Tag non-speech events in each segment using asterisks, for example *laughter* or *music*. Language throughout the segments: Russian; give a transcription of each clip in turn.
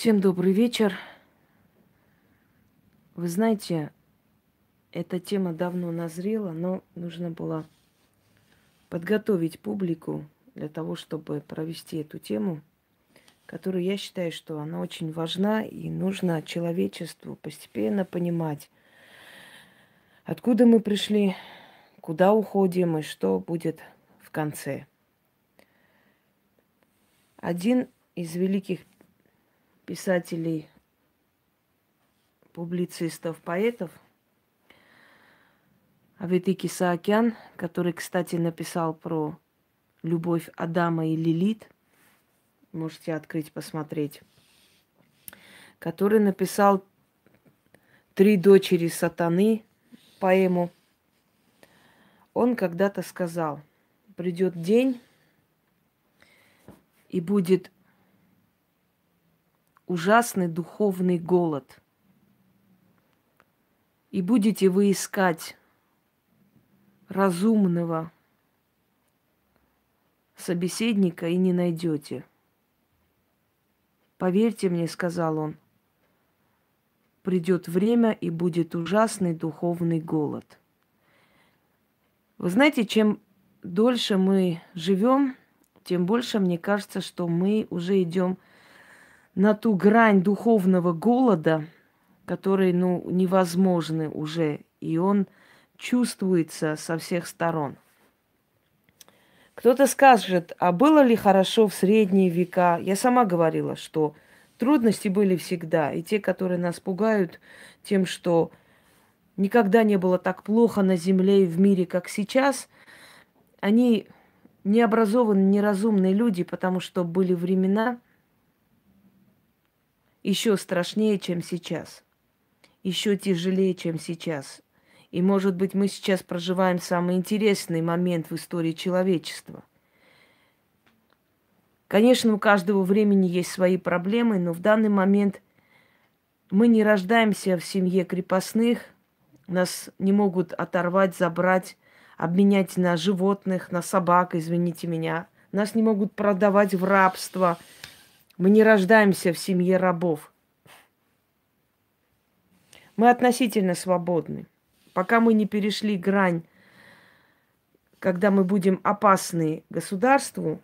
Всем добрый вечер. Вы знаете, эта тема давно назрела, но нужно было подготовить публику для того, чтобы провести эту тему, которую я считаю, что она очень важна и нужно человечеству постепенно понимать, откуда мы пришли, куда уходим и что будет в конце. Один из великих писателей, публицистов, поэтов. Аветики Саакян, который, кстати, написал про любовь Адама и Лилит, можете открыть, посмотреть, который написал «Три дочери сатаны» поэму. Он когда-то сказал, придет день, и будет ужасный духовный голод. И будете вы искать разумного собеседника и не найдете. Поверьте мне, сказал он, придет время и будет ужасный духовный голод. Вы знаете, чем дольше мы живем, тем больше мне кажется, что мы уже идем на ту грань духовного голода, который, ну, невозможны уже, и он чувствуется со всех сторон. Кто-то скажет, а было ли хорошо в средние века? Я сама говорила, что трудности были всегда, и те, которые нас пугают тем, что никогда не было так плохо на Земле и в мире, как сейчас, они необразованные, неразумные люди, потому что были времена – еще страшнее, чем сейчас, еще тяжелее, чем сейчас. И, может быть, мы сейчас проживаем самый интересный момент в истории человечества. Конечно, у каждого времени есть свои проблемы, но в данный момент мы не рождаемся в семье крепостных, нас не могут оторвать, забрать, обменять на животных, на собак, извините меня. Нас не могут продавать в рабство – мы не рождаемся в семье рабов. Мы относительно свободны. Пока мы не перешли грань, когда мы будем опасны государству,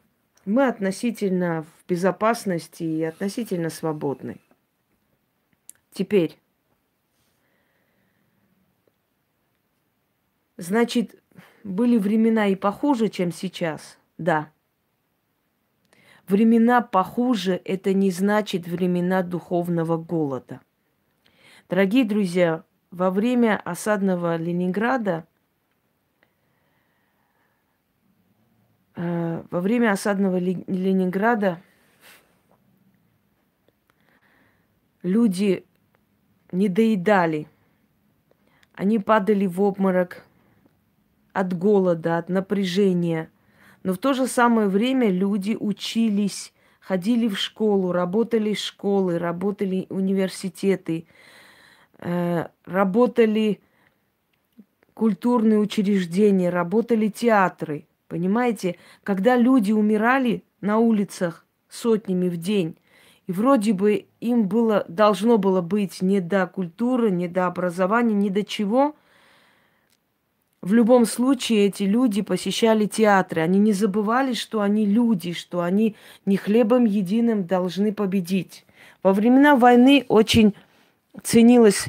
мы относительно в безопасности и относительно свободны. Теперь, значит, были времена и похуже, чем сейчас, да – Времена похуже – это не значит времена духовного голода. Дорогие друзья, во время осадного Ленинграда, э, во время осадного Ленинграда люди не доедали, они падали в обморок от голода, от напряжения – но в то же самое время люди учились, ходили в школу, работали школы, работали университеты, э, работали культурные учреждения, работали театры. Понимаете, когда люди умирали на улицах сотнями в день, и вроде бы им было, должно было быть не до культуры, не до образования, не до чего – в любом случае эти люди посещали театры. Они не забывали, что они люди, что они не хлебом единым должны победить. Во времена войны очень ценилось,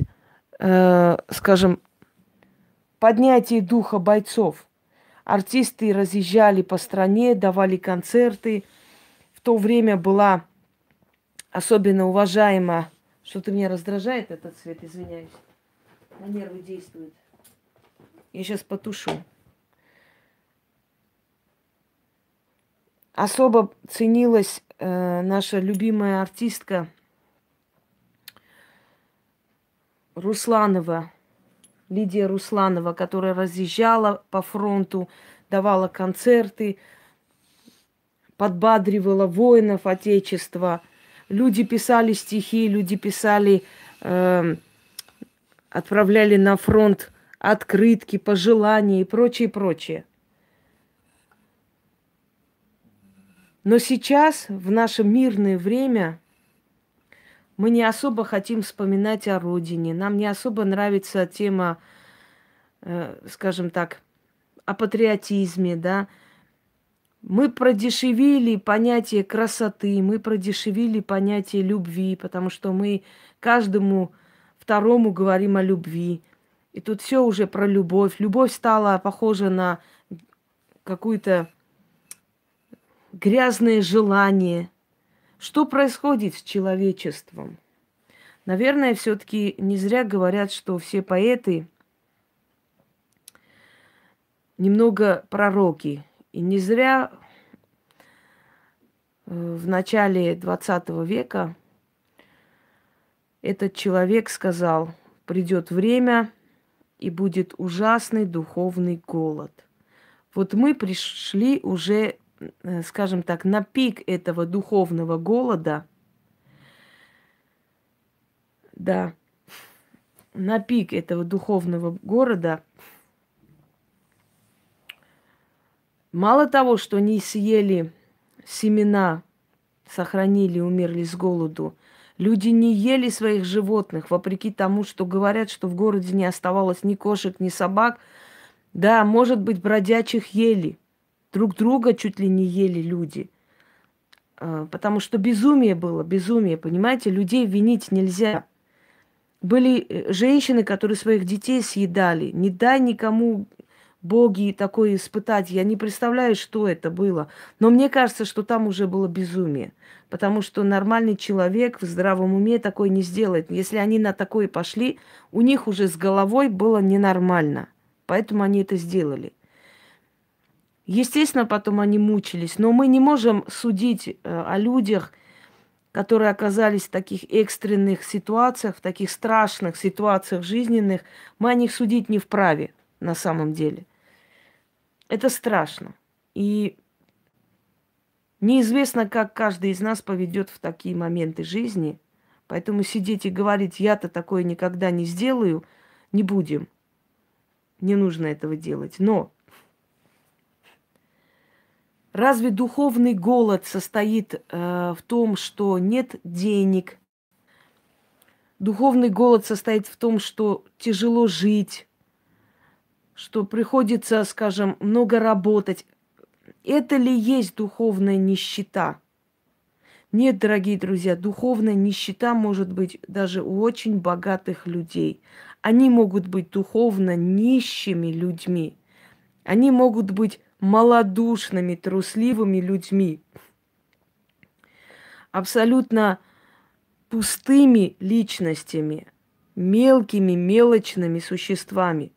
э, скажем, поднятие духа бойцов. Артисты разъезжали по стране, давали концерты. В то время была особенно уважаема... Что-то меня раздражает этот цвет, извиняюсь. На нервы действует. Я сейчас потушу. Особо ценилась э, наша любимая артистка Русланова, Лидия Русланова, которая разъезжала по фронту, давала концерты, подбадривала воинов Отечества. Люди писали стихи, люди писали, э, отправляли на фронт открытки, пожелания и прочее, прочее. Но сейчас, в наше мирное время, мы не особо хотим вспоминать о родине. Нам не особо нравится тема, э, скажем так, о патриотизме, да. Мы продешевили понятие красоты, мы продешевили понятие любви, потому что мы каждому второму говорим о любви. И тут все уже про любовь. Любовь стала похожа на какое-то грязное желание. Что происходит с человечеством? Наверное, все-таки не зря говорят, что все поэты немного пророки. И не зря э, в начале 20 века этот человек сказал, придет время, и будет ужасный духовный голод. Вот мы пришли уже, э, скажем так, на пик этого духовного голода. Да, на пик этого духовного города. Мало того, что не съели семена, сохранили, умерли с голоду – Люди не ели своих животных, вопреки тому, что говорят, что в городе не оставалось ни кошек, ни собак. Да, может быть, бродячих ели. Друг друга чуть ли не ели люди. А, потому что безумие было, безумие, понимаете? Людей винить нельзя. Были э, женщины, которые своих детей съедали. Не дай никому боги и такое испытать. Я не представляю, что это было. Но мне кажется, что там уже было безумие. Потому что нормальный человек в здравом уме такое не сделает. Если они на такое пошли, у них уже с головой было ненормально. Поэтому они это сделали. Естественно, потом они мучились. Но мы не можем судить э, о людях, которые оказались в таких экстренных ситуациях, в таких страшных ситуациях жизненных. Мы о них судить не вправе на самом деле. Это страшно. И неизвестно, как каждый из нас поведет в такие моменты жизни. Поэтому сидеть и говорить, я-то такое никогда не сделаю, не будем. Не нужно этого делать. Но разве духовный голод состоит э, в том, что нет денег? Духовный голод состоит в том, что тяжело жить, что приходится, скажем, много работать. Это ли есть духовная нищета? Нет, дорогие друзья, духовная нищета может быть даже у очень богатых людей. Они могут быть духовно нищими людьми. Они могут быть малодушными, трусливыми людьми. Абсолютно пустыми личностями, мелкими, мелочными существами –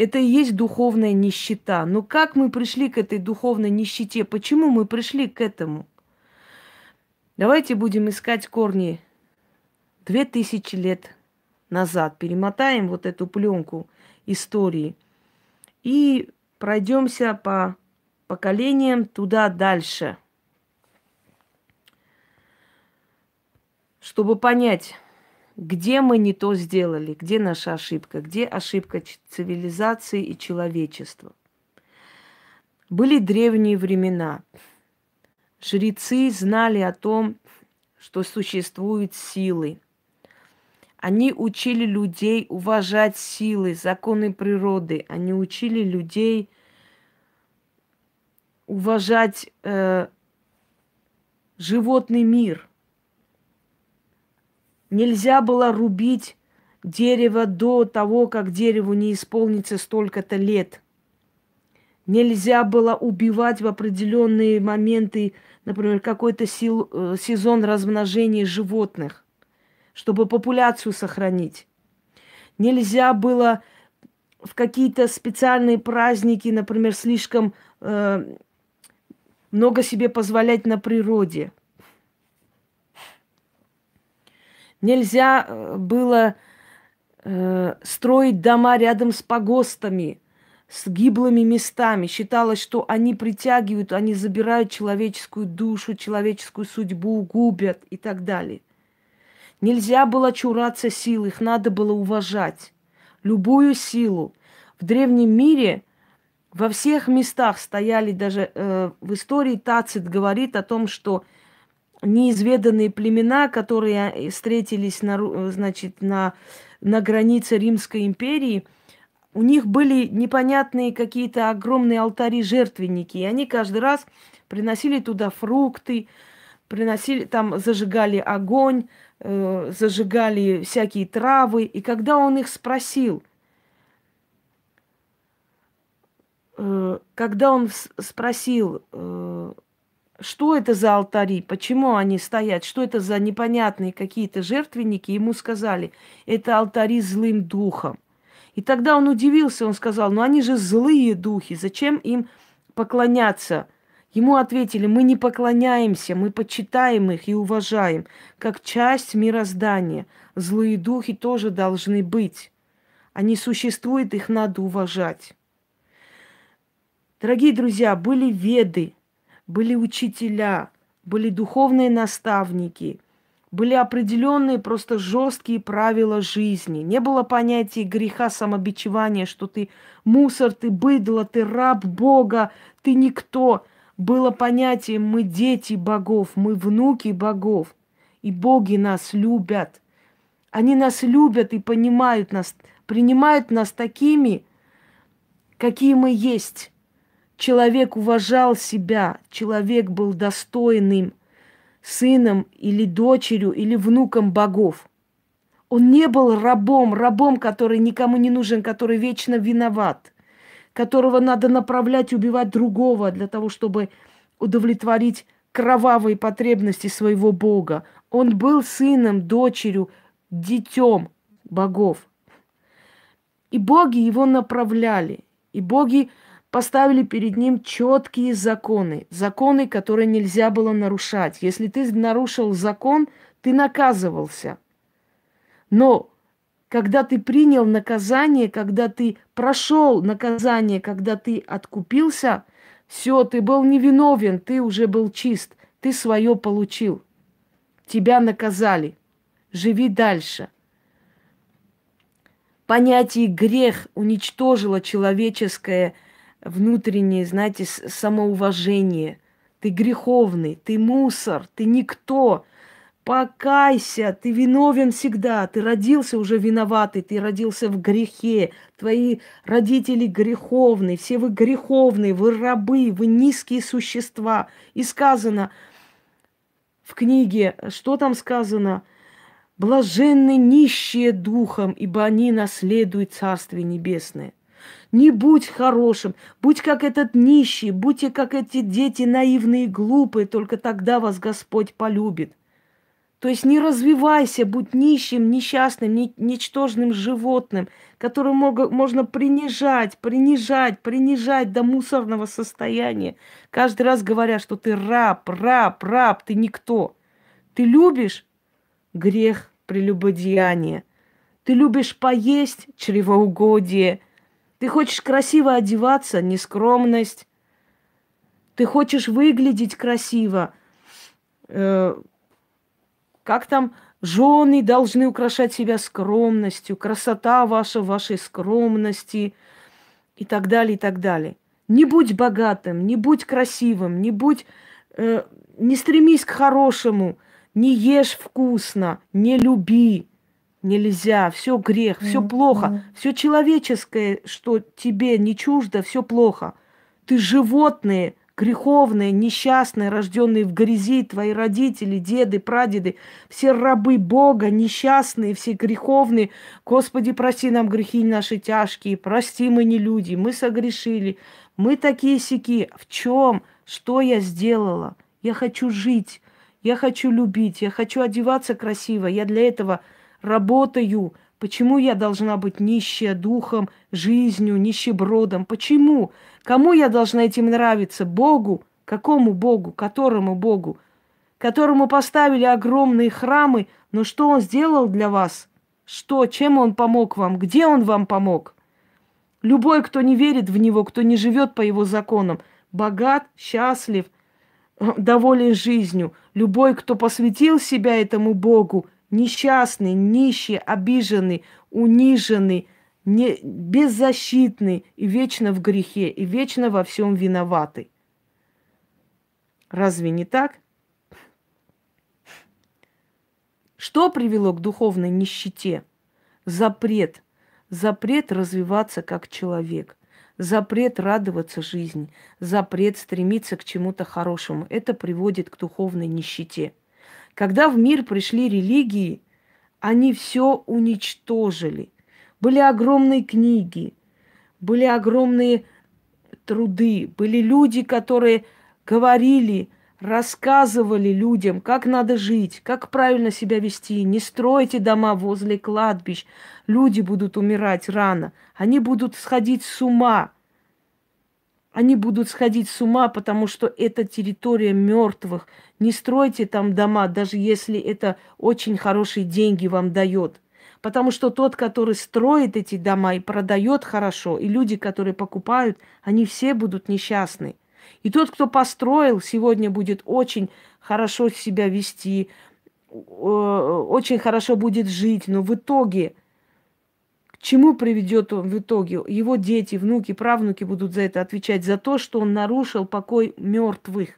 это и есть духовная нищета. Но как мы пришли к этой духовной нищете? Почему мы пришли к этому? Давайте будем искать корни две тысячи лет назад. Перемотаем вот эту пленку истории и пройдемся по поколениям туда дальше, чтобы понять, где мы не то сделали, где наша ошибка, где ошибка цивилизации и человечества. Были древние времена. Жрецы знали о том, что существуют силы. Они учили людей уважать силы, законы природы. Они учили людей уважать э, животный мир – Нельзя было рубить дерево до того, как дереву не исполнится столько-то лет. Нельзя было убивать в определенные моменты, например, какой-то э, сезон размножения животных, чтобы популяцию сохранить. Нельзя было в какие-то специальные праздники, например, слишком э, много себе позволять на природе – Нельзя э, было э, строить дома рядом с погостами, с гиблыми местами. Считалось, что они притягивают, они забирают человеческую душу, человеческую судьбу, губят и так далее. Нельзя было чураться сил, их надо было уважать. Любую силу. В древнем мире во всех местах стояли, даже э, в истории Тацит говорит о том, что неизведанные племена, которые э, встретились на, э, значит, на, на границе Римской империи, у них были непонятные какие-то огромные алтари-жертвенники, и они каждый раз приносили туда фрукты, приносили, там зажигали огонь, э, зажигали всякие травы. И когда он их спросил, э, когда он спросил, э, что это за алтари, почему они стоят, что это за непонятные какие-то жертвенники, ему сказали, это алтари злым духом. И тогда он удивился, он сказал, ну они же злые духи, зачем им поклоняться? Ему ответили, мы не поклоняемся, мы почитаем их и уважаем, как часть мироздания. Злые духи тоже должны быть. Они существуют, их надо уважать. Дорогие друзья, были веды, были учителя, были духовные наставники, были определенные просто жесткие правила жизни. Не было понятия греха самобичевания, что ты мусор, ты быдло, ты раб Бога, ты никто. Было понятие мы дети богов, мы внуки богов, и боги нас любят. Они нас любят и понимают нас, принимают нас такими, какие мы есть. Человек уважал себя, человек был достойным сыном или дочерью или внуком богов. Он не был рабом, рабом, который никому не нужен, который вечно виноват, которого надо направлять, убивать другого для того, чтобы удовлетворить кровавые потребности своего бога. Он был сыном, дочерью, детем богов. И боги его направляли. И боги поставили перед ним четкие законы, законы, которые нельзя было нарушать. Если ты нарушил закон, ты наказывался. Но когда ты принял наказание, когда ты прошел наказание, когда ты откупился, все, ты был невиновен, ты уже был чист, ты свое получил. Тебя наказали. Живи дальше. Понятие грех уничтожило человеческое внутреннее, знаете, самоуважение. Ты греховный, ты мусор, ты никто. Покайся, ты виновен всегда, ты родился уже виноватый, ты родился в грехе, твои родители греховны, все вы греховны, вы рабы, вы низкие существа. И сказано в книге, что там сказано? Блаженны нищие духом, ибо они наследуют Царствие Небесное. Не будь хорошим, будь как этот нищий, будьте как эти дети наивные и глупые, только тогда вас Господь полюбит. То есть не развивайся, будь нищим, несчастным, ничтожным животным, которое можно принижать, принижать, принижать до мусорного состояния. Каждый раз говоря, что ты раб, раб, раб, ты никто. Ты любишь грех прелюбодеяния. Ты любишь поесть чревоугодие – ты хочешь красиво одеваться, нескромность. Ты хочешь выглядеть красиво. Э, как там жены должны украшать себя скромностью, красота ваша вашей скромности и так далее, и так далее. Не будь богатым, не будь красивым, не будь, э, не стремись к хорошему, не ешь вкусно, не люби, нельзя, все грех, все mm-hmm. плохо, все человеческое, что тебе не чуждо, все плохо. Ты животные, греховные, несчастные, рожденные в грязи, твои родители, деды, прадеды, все рабы Бога, несчастные, все греховные. Господи, прости нам грехи наши тяжкие, прости, мы не люди, мы согрешили, мы такие сики. В чем? Что я сделала? Я хочу жить, я хочу любить, я хочу одеваться красиво, я для этого – работаю. Почему я должна быть нищая духом, жизнью, нищебродом? Почему? Кому я должна этим нравиться? Богу? Какому Богу? Которому Богу? Которому поставили огромные храмы, но что он сделал для вас? Что? Чем он помог вам? Где он вам помог? Любой, кто не верит в него, кто не живет по его законам, богат, счастлив, э, доволен жизнью. Любой, кто посвятил себя этому Богу – несчастный, нищий, обиженный, униженный, не, беззащитный и вечно в грехе, и вечно во всем виноватый. Разве не так? Что привело к духовной нищете? Запрет. Запрет развиваться как человек. Запрет радоваться жизни, запрет стремиться к чему-то хорошему. Это приводит к духовной нищете – когда в мир пришли религии, они все уничтожили. Были огромные книги, были огромные труды, были люди, которые говорили, рассказывали людям, как надо жить, как правильно себя вести. Не стройте дома возле кладбищ. Люди будут умирать рано. Они будут сходить с ума они будут сходить с ума, потому что это территория мертвых. Не стройте там дома, даже если это очень хорошие деньги вам дает. Потому что тот, который строит эти дома и продает хорошо, и люди, которые покупают, они все будут несчастны. И тот, кто построил, сегодня будет очень хорошо себя вести, э, очень хорошо будет жить, но в итоге – чему приведет он в итоге? Его дети, внуки, правнуки будут за это отвечать, за то, что он нарушил покой мертвых.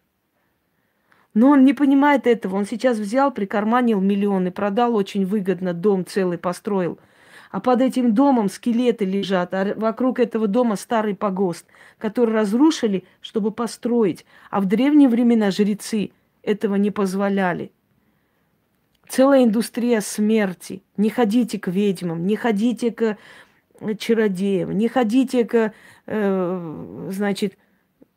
Но он не понимает этого. Он сейчас взял, прикарманил миллионы, продал очень выгодно, дом целый построил. А под этим домом скелеты лежат, а вокруг этого дома старый погост, который разрушили, чтобы построить. А в древние времена жрецы этого не позволяли целая индустрия смерти. Не ходите к ведьмам, не ходите к э, чародеям, не ходите к, э, значит,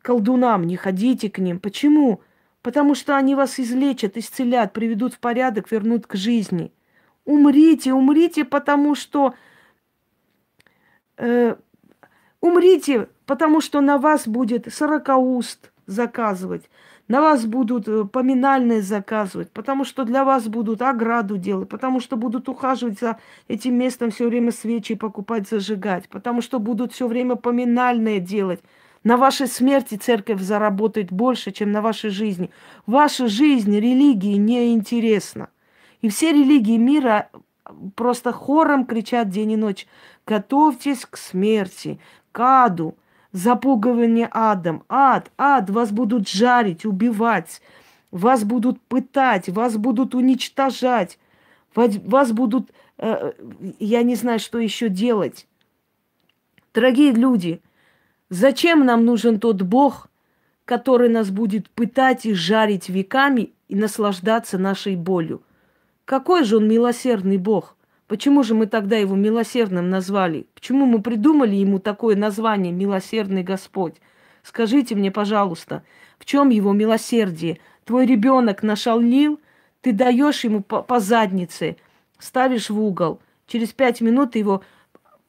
колдунам, не ходите к ним. Почему? Потому что они вас излечат, исцелят, приведут в порядок, вернут к жизни. Умрите, умрите, потому что... Э, умрите, потому что на вас будет сорокауст заказывать, на вас будут э, поминальные заказывать, потому что для вас будут ограду делать, потому что будут ухаживать за этим местом все время свечи покупать, зажигать, потому что будут все время поминальные делать. На вашей смерти церковь заработает больше, чем на вашей жизни. Ваша жизнь религии не интересна. И все религии мира э, просто хором кричат день и ночь. Готовьтесь к смерти, к аду, запугивание адом. Ад, ад, вас будут жарить, убивать, вас будут пытать, вас будут уничтожать, вас будут, э, э, я не знаю, что еще делать. Дорогие люди, зачем нам нужен тот Бог, который нас будет пытать и жарить веками и наслаждаться нашей болью? Какой же он милосердный Бог – Почему же мы тогда его милосердным назвали? Почему мы придумали ему такое название «милосердный Господь»? Скажите мне, пожалуйста, в чем его милосердие? Твой ребенок нашалил, ты даешь ему по, по заднице, ставишь в угол. Через пять минут его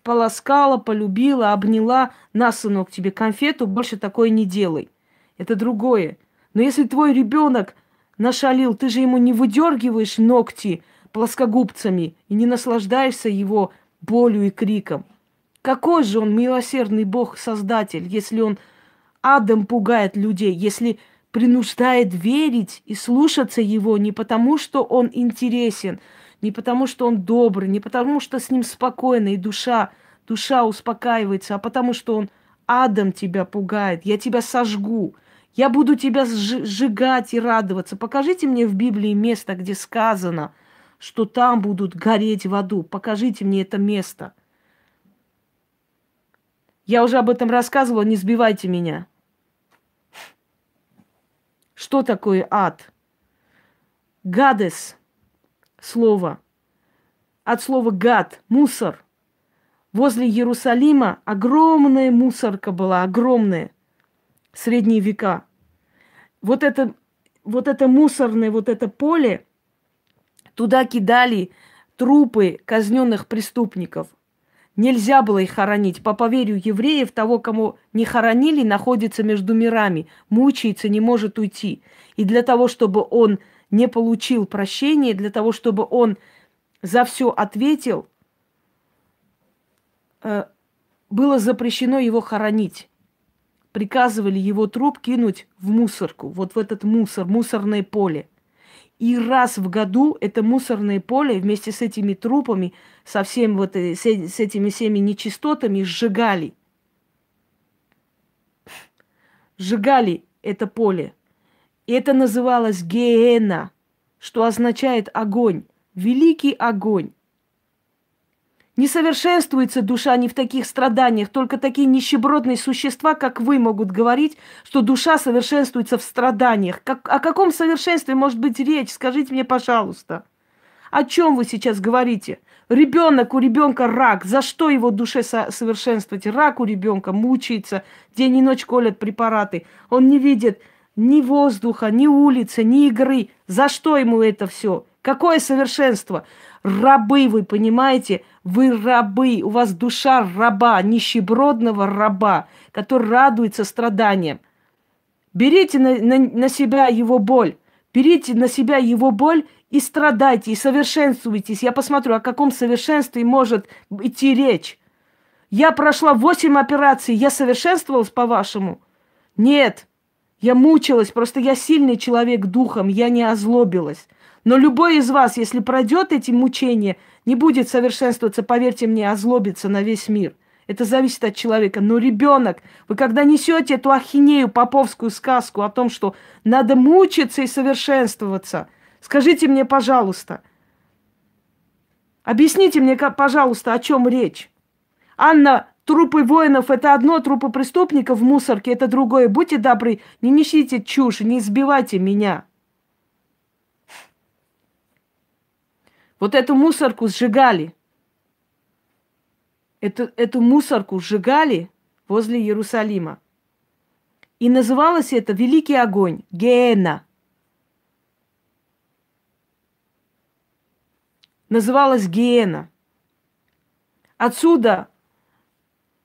полоскала, полюбила, обняла. На, сынок, тебе конфету, больше такое не делай. Это другое. Но если твой ребенок нашалил, ты же ему не выдергиваешь ногти – плоскогубцами и не наслаждаешься его болью и криком. Какой же он милосердный Бог-создатель, если он адом пугает людей, если принуждает верить и слушаться его не потому, что он интересен, не потому, что он добрый, не потому, что с ним спокойно и душа, душа успокаивается, а потому, что он адом тебя пугает, я тебя сожгу, я буду тебя сжигать и радоваться. Покажите мне в Библии место, где сказано – что там будут гореть в аду. Покажите мне это место. Я уже об этом рассказывала, не сбивайте меня. Что такое ад? Гадес – слово. От слова гад – мусор. Возле Иерусалима огромная мусорка была, огромная. Средние века. Вот это, вот это мусорное, вот это поле Туда кидали трупы казненных преступников. Нельзя было их хоронить. По поверью евреев, того, кому не хоронили, находится между мирами, мучается, не может уйти. И для того, чтобы он не получил прощения, для того, чтобы он за все ответил, э, было запрещено его хоронить. Приказывали его труп кинуть в мусорку, вот в этот мусор, мусорное поле – и раз в году это мусорное поле вместе с этими трупами, со всем вот, э, с, с этими всеми нечистотами сжигали. Сжигали это поле. И это называлось геена, что означает огонь, великий огонь. Не совершенствуется душа не в таких страданиях, только такие нищебродные существа, как вы, могут говорить, что душа совершенствуется в страданиях. Как, о каком совершенстве может быть речь? Скажите мне, пожалуйста. О чем вы сейчас говорите? Ребенок у ребенка рак. За что его душе совершенствовать? Рак у ребенка мучается, день и ночь колят препараты. Он не видит ни воздуха, ни улицы, ни игры. За что ему это все? Какое совершенство? Рабы вы, понимаете? Вы рабы, у вас душа раба, нищебродного раба, который радуется страданиям. Берите на, на, на себя его боль, берите на себя его боль и страдайте, и совершенствуйтесь. Я посмотрю, о каком совершенстве может идти речь. Я прошла 8 операций, я совершенствовалась, по-вашему? Нет, я мучилась, просто я сильный человек духом, я не озлобилась. Но любой из вас, если пройдет эти мучения, не будет совершенствоваться, поверьте мне, а озлобится на весь мир. Это зависит от человека. Но ребенок, вы когда несете эту ахинею, поповскую сказку о том, что надо мучиться и совершенствоваться, скажите мне, пожалуйста, объясните мне, пожалуйста, о чем речь. Анна, трупы воинов – это одно, трупы преступников в мусорке – это другое. Будьте добры, не несите чушь, не избивайте меня. Вот эту мусорку сжигали. Эту, эту мусорку сжигали возле Иерусалима. И называлось это «Великий огонь» – Геена. Называлась Геена. Отсюда,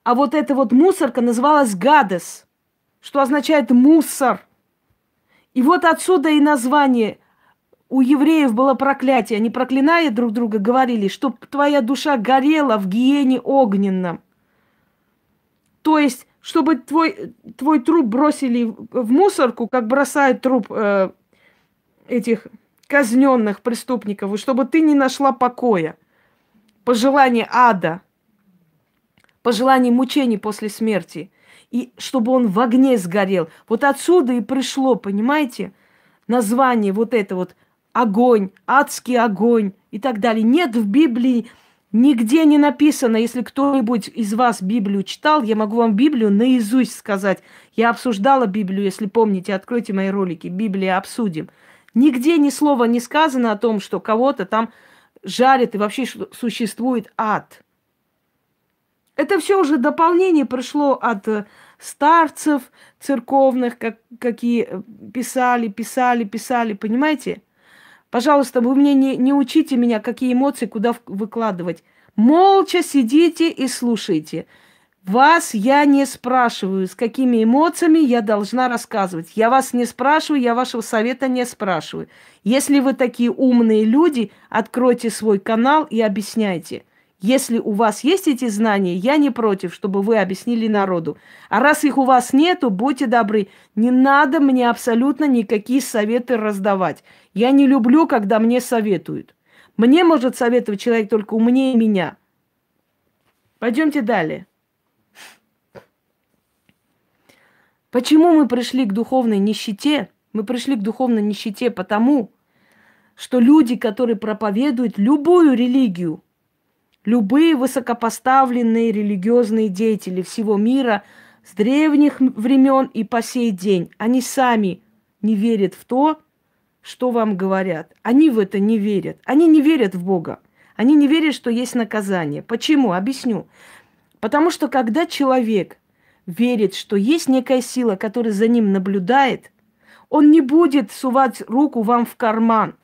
а вот эта вот мусорка называлась Гадес, что означает «мусор». И вот отсюда и название у евреев было проклятие. Они, проклиная друг друга, говорили, чтоб твоя душа горела в гиене огненном. То есть, чтобы твой, твой труп бросили в мусорку, как бросают труп э, этих казненных преступников, и чтобы ты не нашла покоя. Пожелание ада, пожелание мучений после смерти – и чтобы он в огне сгорел. Вот отсюда и пришло, понимаете, название вот это вот огонь, адский огонь и так далее. Нет в Библии, нигде не написано, если кто-нибудь из вас Библию читал, я могу вам Библию наизусть сказать. Я обсуждала Библию, если помните, откройте мои ролики, Библия обсудим. Нигде ни слова не сказано о том, что кого-то там жарит и вообще существует ад. Это все уже дополнение пришло от э, старцев церковных, как, какие э, писали, писали, писали, понимаете? Пожалуйста, вы мне не, не учите меня, какие эмоции куда выкладывать. Молча сидите и слушайте. Вас я не спрашиваю, с какими эмоциями я должна рассказывать. Я вас не спрашиваю, я вашего совета не спрашиваю. Если вы такие умные люди, откройте свой канал и объясняйте – если у вас есть эти знания, я не против, чтобы вы объяснили народу. А раз их у вас нету, будьте добры, не надо мне абсолютно никакие советы раздавать. Я не люблю, когда мне советуют. Мне может советовать человек только умнее меня. Пойдемте далее. Почему мы пришли к духовной нищете? Мы пришли к духовной нищете потому, что люди, которые проповедуют любую религию, Любые высокопоставленные религиозные деятели всего мира с древних времен и по сей день, они сами не верят в то, что вам говорят. Они в это не верят. Они не верят в Бога. Они не верят, что есть наказание. Почему? Объясню. Потому что когда человек верит, что есть некая сила, которая за ним наблюдает, он не будет сувать руку вам в карман.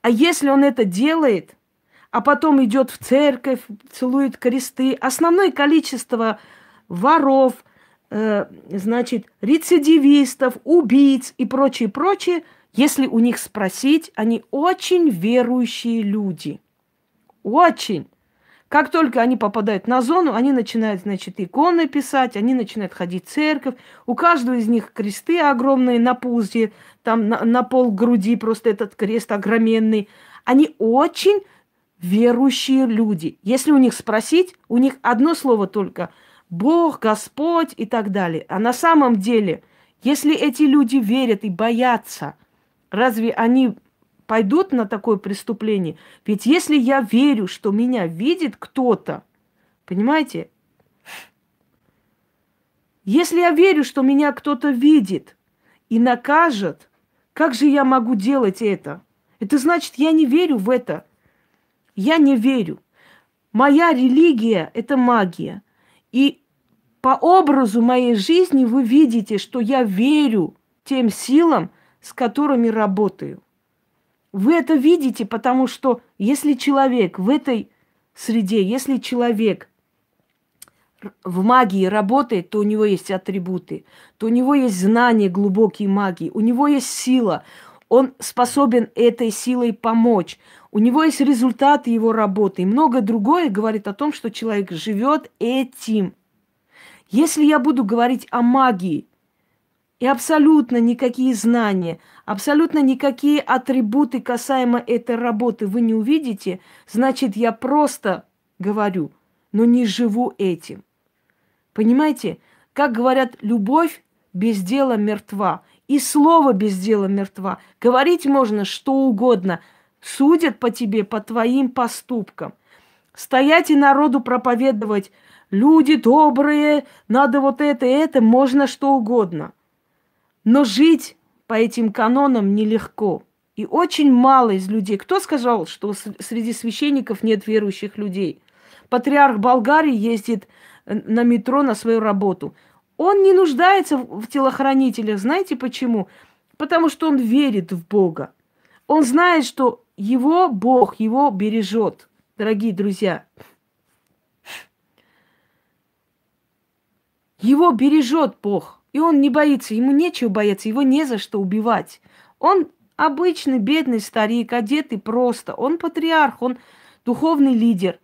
А если он это делает – а потом идет в церковь, целует кресты. Основное количество воров, э, значит, рецидивистов, убийц и прочее, прочее, если у них спросить, они очень верующие люди. Очень. Как только они попадают на зону, они начинают, значит, иконы писать, они начинают ходить в церковь. У каждого из них кресты огромные на пузе там на, на пол груди просто этот крест огроменный. Они очень верующие люди. Если у них спросить, у них одно слово только – Бог, Господь и так далее. А на самом деле, если эти люди верят и боятся, разве они пойдут на такое преступление? Ведь если я верю, что меня видит кто-то, понимаете? Если я верю, что меня кто-то видит и накажет, как же я могу делать это? Это значит, я не верю в это – я не верю. Моя религия – это магия. И по образу моей жизни вы видите, что я верю тем силам, с которыми работаю. Вы это видите, потому что если человек в этой среде, если человек в магии работает, то у него есть атрибуты, то у него есть знания глубокие магии, у него есть сила, он способен этой силой помочь, у него есть результаты его работы. И многое другое говорит о том, что человек живет этим. Если я буду говорить о магии, и абсолютно никакие знания, абсолютно никакие атрибуты касаемо этой работы вы не увидите, значит, я просто говорю, но не живу этим. Понимаете? Как говорят, любовь без дела мертва. И слово без дела мертва. Говорить можно что угодно – Судят по тебе, по твоим поступкам. Стоять и народу проповедовать, люди добрые, надо вот это, это, можно что угодно. Но жить по этим канонам нелегко. И очень мало из людей. Кто сказал, что среди священников нет верующих людей? Патриарх Болгарии ездит э, на метро на свою работу. Он не нуждается в телохранителях. Знаете почему? Потому что он верит в Бога. Он знает, что его Бог, его бережет, дорогие друзья. Его бережет Бог, и он не боится, ему нечего бояться, его не за что убивать. Он обычный бедный старик, одетый просто, он патриарх, он духовный лидер.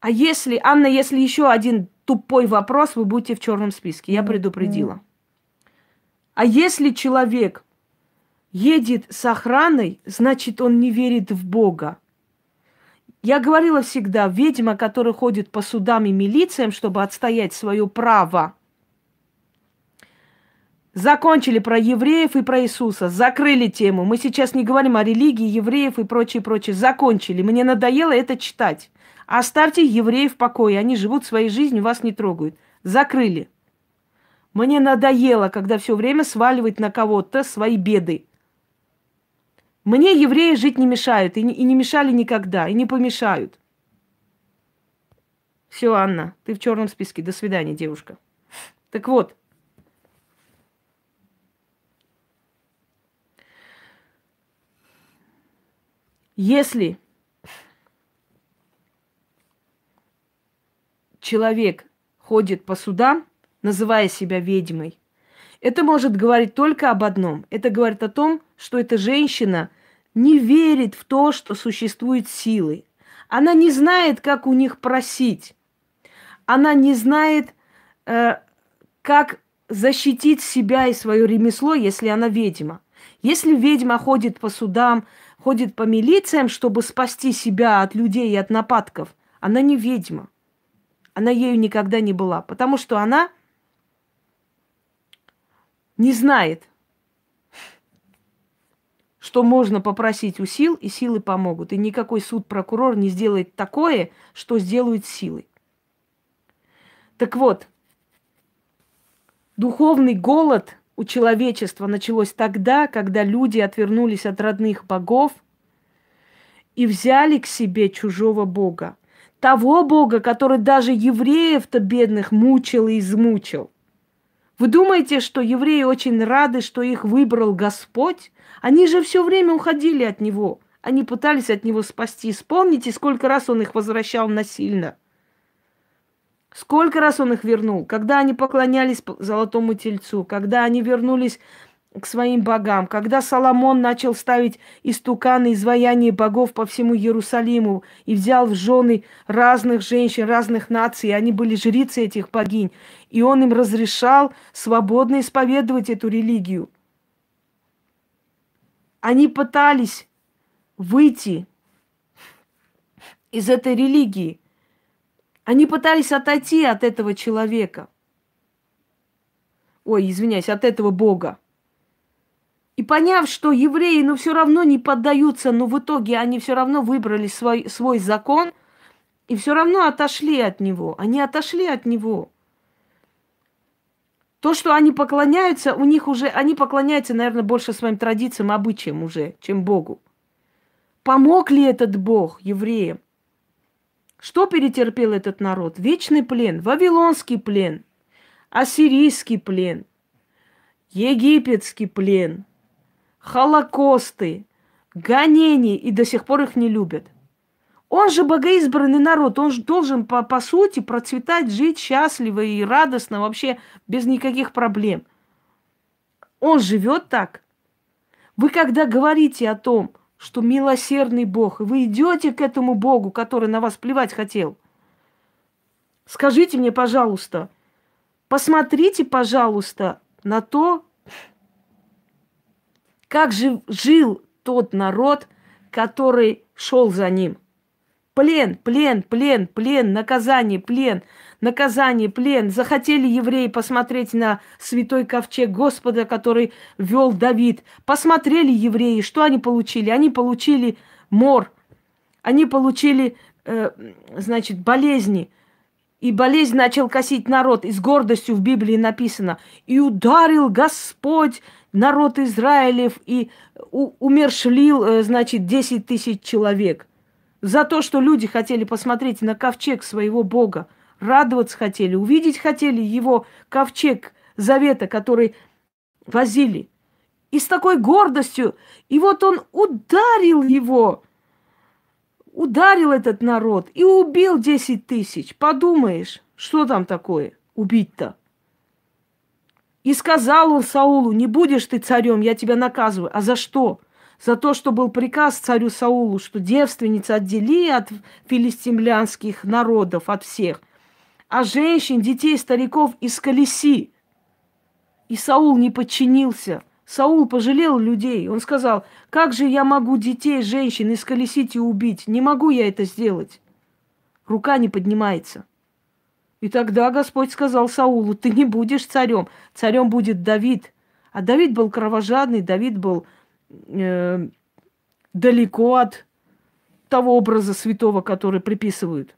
А если, Анна, если еще один тупой вопрос, вы будете в черном списке, я предупредила. А если человек едет с охраной, значит, он не верит в Бога. Я говорила всегда, ведьма, которая ходит по судам и милициям, чтобы отстоять свое право. Закончили про евреев и про Иисуса, закрыли тему. Мы сейчас не говорим о религии евреев и прочее, прочее. Закончили. Мне надоело это читать. Оставьте евреев в покое, они живут своей жизнью, вас не трогают. Закрыли. Мне надоело, когда все время сваливать на кого-то свои беды. Мне евреи жить не мешают, и не, и не мешали никогда, и не помешают. Все, Анна, ты в черном списке. До свидания, девушка. Так вот. Если человек ходит по судам, называя себя ведьмой, это может говорить только об одном. Это говорит о том, что эта женщина – не верит в то, что существуют силы. Она не знает, как у них просить. Она не знает, э, как защитить себя и свое ремесло, если она ведьма. Если ведьма ходит по судам, ходит по милициям, чтобы спасти себя от людей и от нападков, она не ведьма. Она ею никогда не была, потому что она не знает, что можно попросить у сил, и силы помогут. И никакой суд, прокурор не сделает такое, что сделают силы. Так вот, духовный голод у человечества началось тогда, когда люди отвернулись от родных богов и взяли к себе чужого бога. Того бога, который даже евреев-то бедных мучил и измучил – вы думаете, что евреи очень рады, что их выбрал Господь? Они же все время уходили от Него. Они пытались от Него спасти. Вспомните, сколько раз Он их возвращал насильно. Сколько раз Он их вернул, когда они поклонялись золотому тельцу, когда они вернулись к своим богам. Когда Соломон начал ставить истуканы, изваяния богов по всему Иерусалиму и взял в жены разных женщин, разных наций, они были жрицы этих богинь, и он им разрешал свободно исповедовать эту религию. Они пытались выйти из этой религии. Они пытались отойти от этого человека. Ой, извиняюсь, от этого бога. И поняв, что евреи, ну, все равно не поддаются, но в итоге они все равно выбрали свой, свой закон и все равно отошли от него. Они отошли от него. То, что они поклоняются, у них уже, они поклоняются, наверное, больше своим традициям, обычаям уже, чем Богу. Помог ли этот Бог евреям? Что перетерпел этот народ? Вечный плен, вавилонский плен, ассирийский плен, египетский плен – холокосты, гонения и до сих пор их не любят. Он же богоизбранный народ, он же должен, по, по сути, процветать, жить счастливо и радостно, вообще без никаких проблем. Он живет так. Вы когда говорите о том, что милосердный Бог, и вы идете к этому Богу, который на вас плевать хотел, скажите мне, пожалуйста, посмотрите, пожалуйста, на то, как же жил тот народ, который шел за ним? Плен, плен, плен, плен, наказание, плен, наказание, плен. Захотели евреи посмотреть на святой ковчег Господа, который вел Давид. Посмотрели евреи, что они получили? Они получили мор, они получили, э, значит, болезни. И болезнь начал косить народ. И с гордостью в Библии написано. И ударил Господь народ Израилев и умершлил, э, значит, 10 тысяч человек. За то, что люди хотели посмотреть на ковчег своего Бога, радоваться хотели, увидеть хотели его ковчег завета, который возили. И с такой гордостью. И вот он ударил его, ударил этот народ и убил 10 тысяч. Подумаешь, что там такое убить-то? И сказал он Саулу, не будешь ты царем, я тебя наказываю. А за что? За то, что был приказ царю Саулу, что девственниц отдели от филистимлянских народов, от всех, а женщин, детей, стариков из колеси. И Саул не подчинился. Саул пожалел людей. Он сказал, как же я могу детей, женщин исколесить и убить? Не могу я это сделать. Рука не поднимается. И тогда Господь сказал Саулу, ты не будешь царем, царем будет Давид. А Давид был кровожадный, Давид был э, далеко от того образа святого, который приписывают.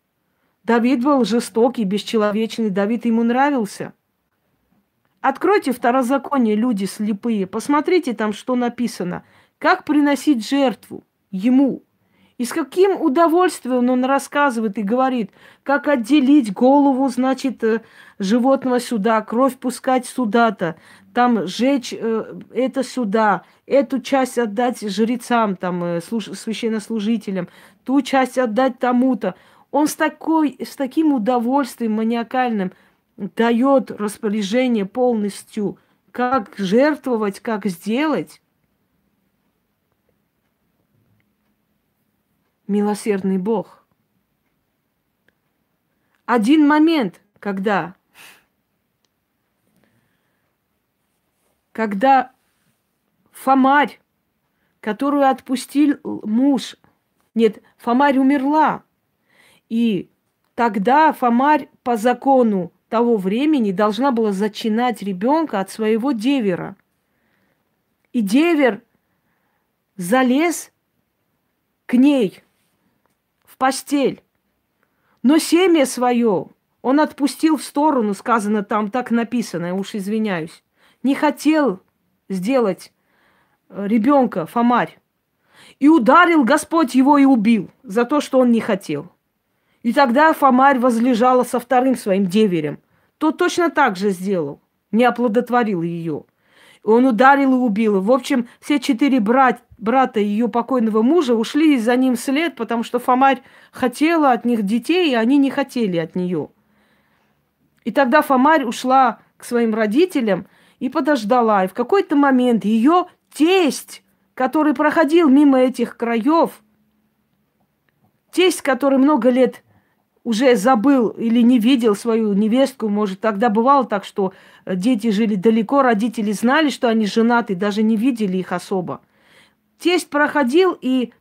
Давид был жестокий, бесчеловечный, Давид ему нравился. Откройте второзаконие, люди слепые, посмотрите там, что написано. Как приносить жертву ему, и с каким удовольствием он рассказывает и говорит, как отделить голову, значит, э, животного сюда, кровь пускать сюда-то, там жечь э, это сюда, эту часть отдать жрецам, там, э, священнослужителям, ту часть отдать тому-то. Он с, такой, с таким удовольствием маниакальным дает распоряжение полностью, как жертвовать, как сделать. милосердный Бог. Один момент, когда, когда Фомарь, которую отпустил муж, нет, Фомарь умерла, и тогда Фомарь по закону того времени должна была зачинать ребенка от своего девера. И девер залез к ней – постель. Но семя свое он отпустил в сторону, сказано там, так написано, я уж извиняюсь. Не хотел сделать э, ребенка, Фомарь. И ударил Господь его и убил за то, что он не хотел. И тогда Фомарь возлежала со вторым своим деверем. Тот точно так же сделал, не оплодотворил ее. он ударил и убил. В общем, все четыре брать брата и ее покойного мужа ушли за ним след, потому что Фомарь хотела от них детей, и они не хотели от нее. И тогда Фомарь ушла к своим родителям и подождала. И в какой-то момент ее тесть, который проходил мимо этих краев, тесть, который много лет уже забыл или не видел свою невестку, может, тогда бывало так, что э, дети жили далеко, родители знали, что они женаты, даже не видели их особо – Тесть проходил и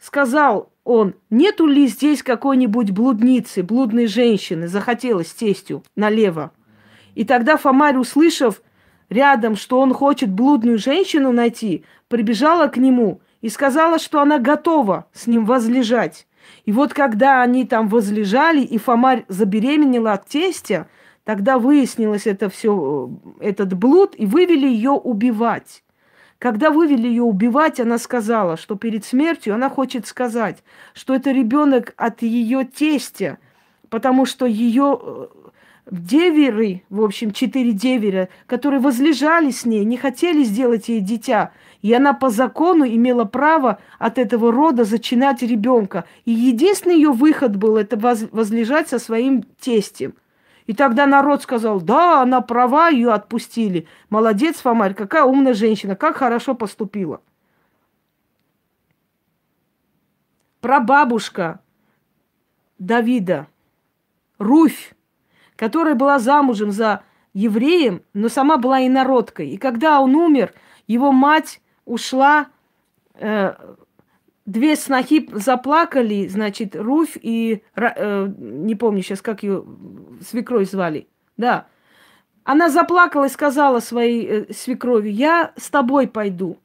сказал он, нету ли здесь какой-нибудь блудницы, блудной женщины, захотелось тестью налево. И тогда Фомарь, услышав рядом, что он хочет блудную женщину найти, прибежала к нему и сказала, что она готова с ним возлежать. И вот когда они там возлежали, и Фомарь забеременела от тестя, тогда выяснилось это все, э, этот блуд, и вывели ее убивать. Когда вывели ее убивать, она сказала, что перед смертью она хочет сказать, что это ребенок от ее тестя, потому что ее э, деверы, в общем, четыре деверя, которые возлежали с ней, не хотели сделать ей дитя. И она по закону имела право от этого рода зачинать ребенка. И единственный ее выход был это возлежать со своим тестем. И тогда народ сказал, да, она права, ее отпустили. Молодец, Фомарь, какая умная женщина, как хорошо поступила. Прабабушка Давида, Руфь, которая была замужем за евреем, но сама была инородкой. И когда он умер, его мать ушла э, две снохи заплакали, значит, Руфь и, э, не помню сейчас, как ее свекрой звали, да. Она заплакала и сказала своей э, свекрови, я с тобой пойду.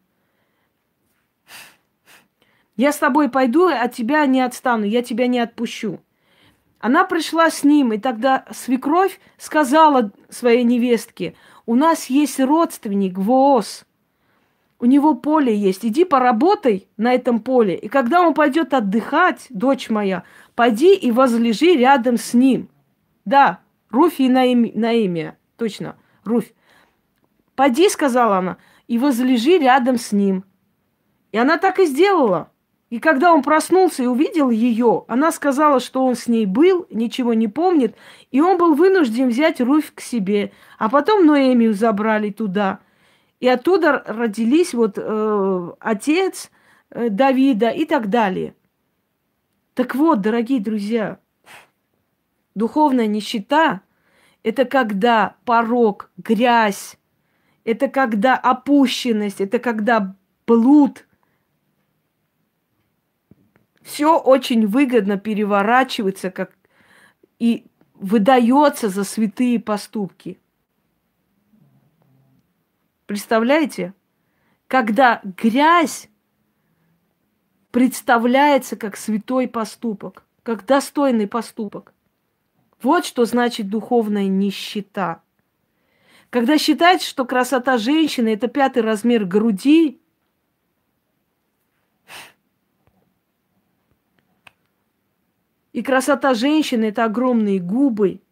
Я с тобой пойду, а от тебя не отстану, я тебя не отпущу. Она пришла с ним, и тогда свекровь сказала своей невестке, у нас есть родственник, Вооз, у него поле есть, иди поработай на этом поле. И когда он пойдет отдыхать, дочь моя, пойди и возлежи рядом с ним. Да, Руфь и Наим, Наимия, точно, Руфь. Пойди, сказала она, и возлежи рядом с ним. И она так и сделала. И когда он проснулся и увидел ее, она сказала, что он с ней был, ничего не помнит, и он был вынужден взять Руфь к себе. А потом Ноэмию забрали туда – и оттуда родились вот э, отец э, Давида и так далее. Так вот, дорогие друзья, духовная нищета – это когда порог, грязь, это когда опущенность, это когда блуд. Все очень выгодно переворачивается как и выдается за святые поступки – Представляете? Когда грязь представляется как святой поступок, как достойный поступок. Вот что значит духовная нищета. Когда считается, что красота женщины – это пятый размер груди, и красота женщины – это огромные губы –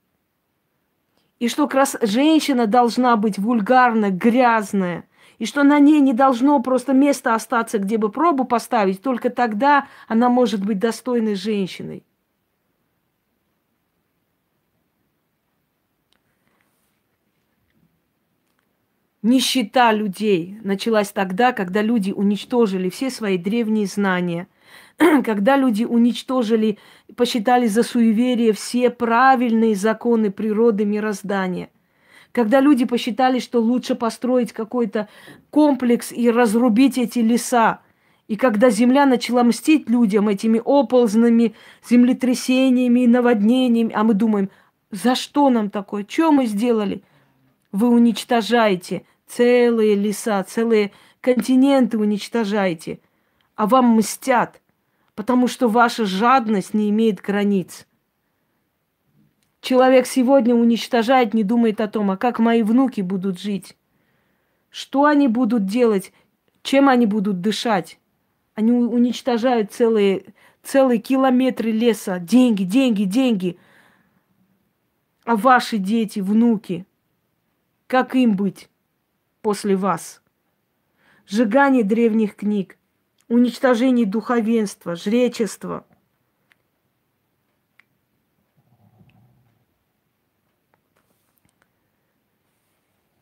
и что крас... женщина должна быть вульгарна, грязная, и что на ней не должно просто места остаться, где бы пробу поставить, только тогда она может быть достойной женщиной. Нищета людей началась тогда, когда люди уничтожили все свои древние знания – *clears throat* когда люди уничтожили, посчитали за суеверие все правильные законы природы мироздания. Когда люди посчитали, что лучше построить какой-то комплекс и разрубить эти леса. И когда земля начала мстить людям этими оползнами, землетрясениями, наводнениями, а мы думаем, за что нам такое? Что мы сделали? Вы уничтожаете целые леса, целые континенты уничтожаете, а вам мстят – потому что ваша жадность не имеет границ. Человек сегодня уничтожает, не думает о том, а как мои внуки будут жить, что они будут делать, чем они будут дышать. Они уничтожают целые, целые километры леса. Деньги, деньги, деньги. А ваши дети, внуки, как им быть после вас? Сжигание древних книг, уничтожении духовенства, жречества.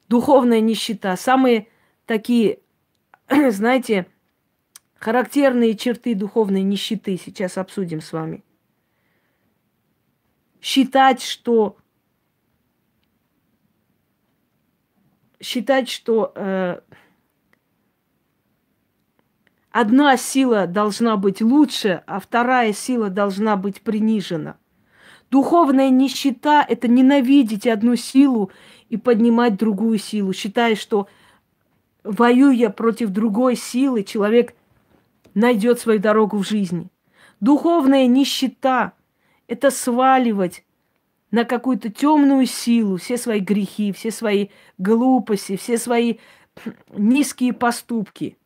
Духовная нищета. Самые такие, *clears throat* знаете, характерные черты духовной нищеты сейчас обсудим с вами. Считать, что считать, что э, Одна сила должна быть лучше, а вторая сила должна быть принижена. Духовная нищета – это ненавидеть одну силу и поднимать другую силу, считая, что воюя против другой силы, человек найдет свою дорогу в жизни. Духовная нищета – это сваливать на какую-то темную силу все свои грехи, все свои глупости, все свои *clears throat* низкие поступки –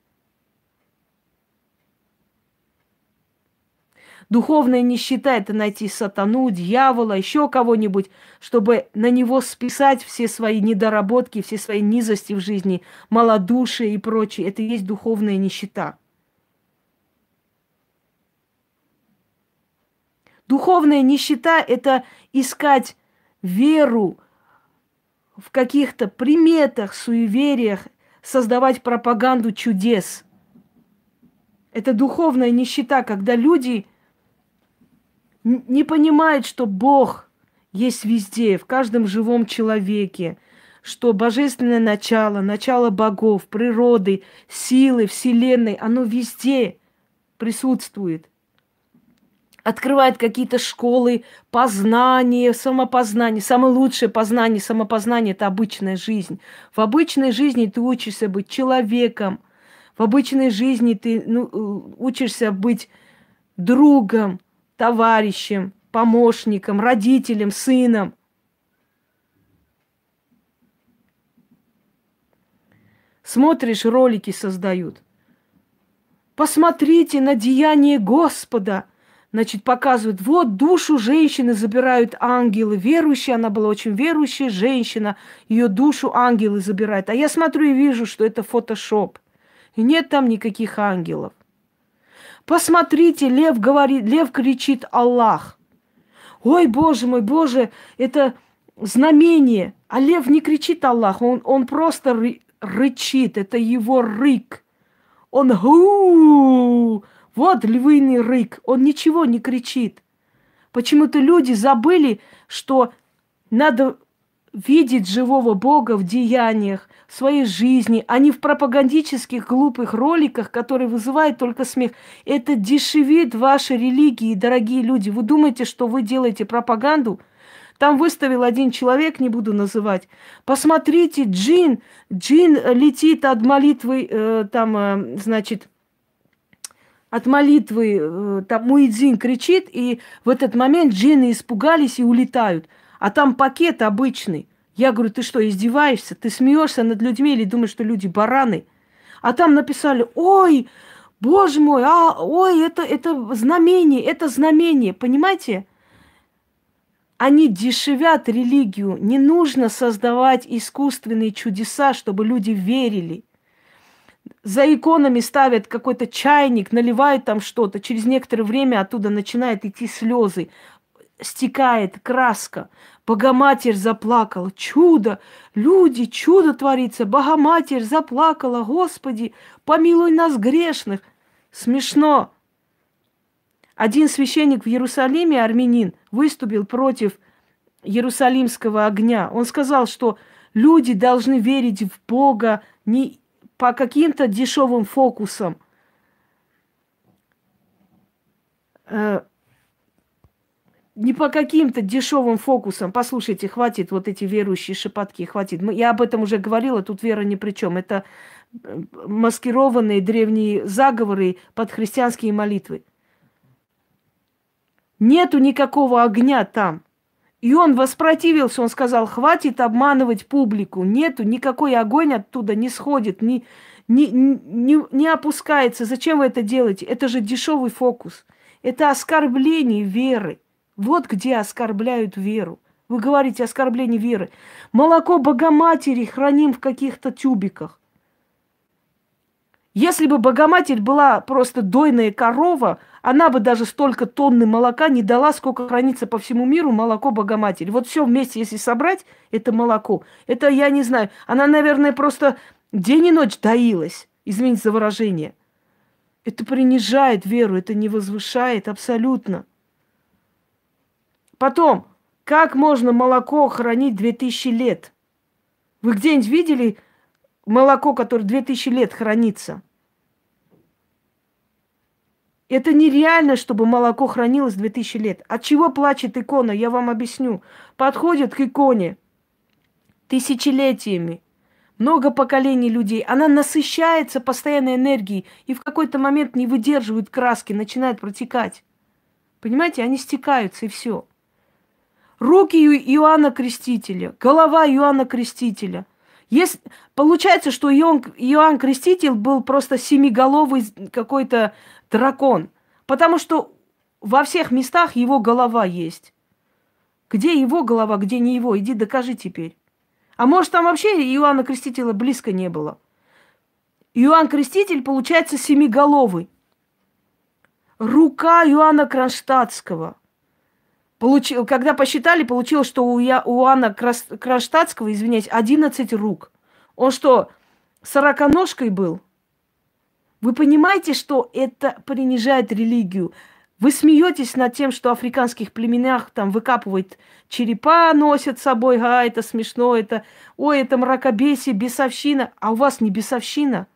Духовная нищета – это найти сатану, дьявола, еще кого-нибудь, чтобы на него списать все свои недоработки, все свои низости в жизни, малодушие и прочее. Это и есть духовная нищета. Духовная нищета – это искать веру в каких-то приметах, суевериях, создавать пропаганду чудес. Это духовная нищета, когда люди – не понимает, что Бог есть везде, в каждом живом человеке, что божественное начало, начало богов, природы, силы, вселенной, оно везде присутствует. Открывает какие-то школы познания, самопознания. Самое лучшее познание, самопознание – это обычная жизнь. В обычной жизни ты учишься быть человеком. В обычной жизни ты ну, э, учишься быть другом, товарищем, помощником, родителем, сыном. Смотришь, ролики создают. Посмотрите на деяние Господа. Значит, показывают, вот душу женщины забирают ангелы. Верующая, она была очень верующая женщина. Ее душу ангелы забирают. А я смотрю и вижу, что это фотошоп. И нет там никаких ангелов. Посмотрите, лев говорит, лев кричит Аллах. Ой, боже мой, боже, это знамение. А лев не кричит Аллах, он, он просто ры, рычит, это его рык. Он гу, вот львиный рык, он ничего не кричит. Почему-то люди забыли, что надо видеть живого Бога в деяниях, в своей жизни, а не в пропагандических глупых роликах, которые вызывают только смех. Это дешевит ваши религии, дорогие люди. Вы думаете, что вы делаете пропаганду? Там выставил один человек, не буду называть. Посмотрите, джин, джин летит от молитвы, э, там, э, значит, от молитвы, э, там Муидзин кричит, и в этот момент джины испугались и улетают – а там пакет обычный. Я говорю, ты что, издеваешься? Ты смеешься над людьми или думаешь, что люди бараны? А там написали, ой, боже мой, а, ой, это, это знамение, это знамение, понимаете? Они дешевят религию. Не нужно создавать искусственные чудеса, чтобы люди верили. За иконами ставят какой-то чайник, наливают там что-то. Через некоторое время оттуда начинают идти слезы стекает краска. Богоматерь заплакала. Чудо! Люди, чудо творится! Богоматерь заплакала. Господи, помилуй нас грешных! Смешно! Один священник в Иерусалиме, армянин, выступил против Иерусалимского огня. Он сказал, что люди должны верить в Бога не по каким-то дешевым фокусам э, – не по каким-то дешевым фокусам. Послушайте, хватит вот эти верующие шепотки, хватит. я об этом уже говорила, тут вера ни при чем. Это э, маскированные древние заговоры под христианские молитвы. Нету никакого огня там. И он воспротивился, он сказал, хватит обманывать публику. Нету, никакой огонь оттуда не сходит, не, не, не, не опускается. Зачем вы это делаете? Это же дешевый фокус. Это оскорбление веры. Вот где оскорбляют веру. Вы говорите оскорбление веры. Молоко Богоматери храним в каких-то тюбиках. Если бы Богоматерь была просто дойная корова, она бы даже столько тонны молока не дала, сколько хранится по всему миру молоко Богоматери. Вот все вместе, если собрать, это молоко. Это я не знаю. Она, наверное, просто день и ночь доилась. Извините за выражение. Это принижает веру, это не возвышает абсолютно. Потом, как можно молоко хранить 2000 лет? Вы где-нибудь видели молоко, которое 2000 лет хранится? Это нереально, чтобы молоко хранилось 2000 лет. От чего плачет икона, я вам объясню. Подходит к иконе тысячелетиями, много поколений людей. Она насыщается постоянной энергией и в какой-то момент не выдерживает краски, начинает протекать. Понимаете, они стекаются и все руки Иоанна Крестителя, голова Иоанна Крестителя. Есть, получается, что Иоанн, Иоанн Креститель был просто семиголовый какой-то дракон, потому что во всех местах его голова есть. Где его голова, где не его, иди докажи теперь. А может, там вообще Иоанна Крестителя близко не было? Иоанн Креститель, получается, семиголовый. Рука Иоанна Кронштадтского – Получил, когда посчитали, получилось, что у, я, у Анна Крас, Кронштадтского, извиняюсь, 11 рук. Он что, сороконожкой был? Вы понимаете, что это принижает религию? Вы смеетесь над тем, что в африканских племенах там выкапывают черепа, носят с собой, а это смешно, это, ой, это мракобесие, бесовщина. А у вас не бесовщина.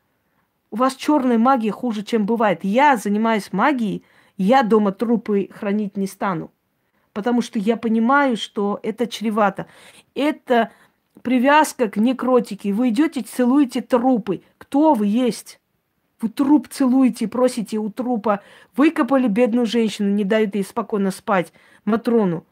У вас черная магия хуже, чем бывает. Я занимаюсь магией, я дома трупы хранить не стану потому что я понимаю, что это чревато. Это привязка к некротике. Вы идете, целуете трупы. Кто вы есть? Вы труп целуете, просите у трупа. Выкопали бедную женщину, не дают ей спокойно спать, Матрону.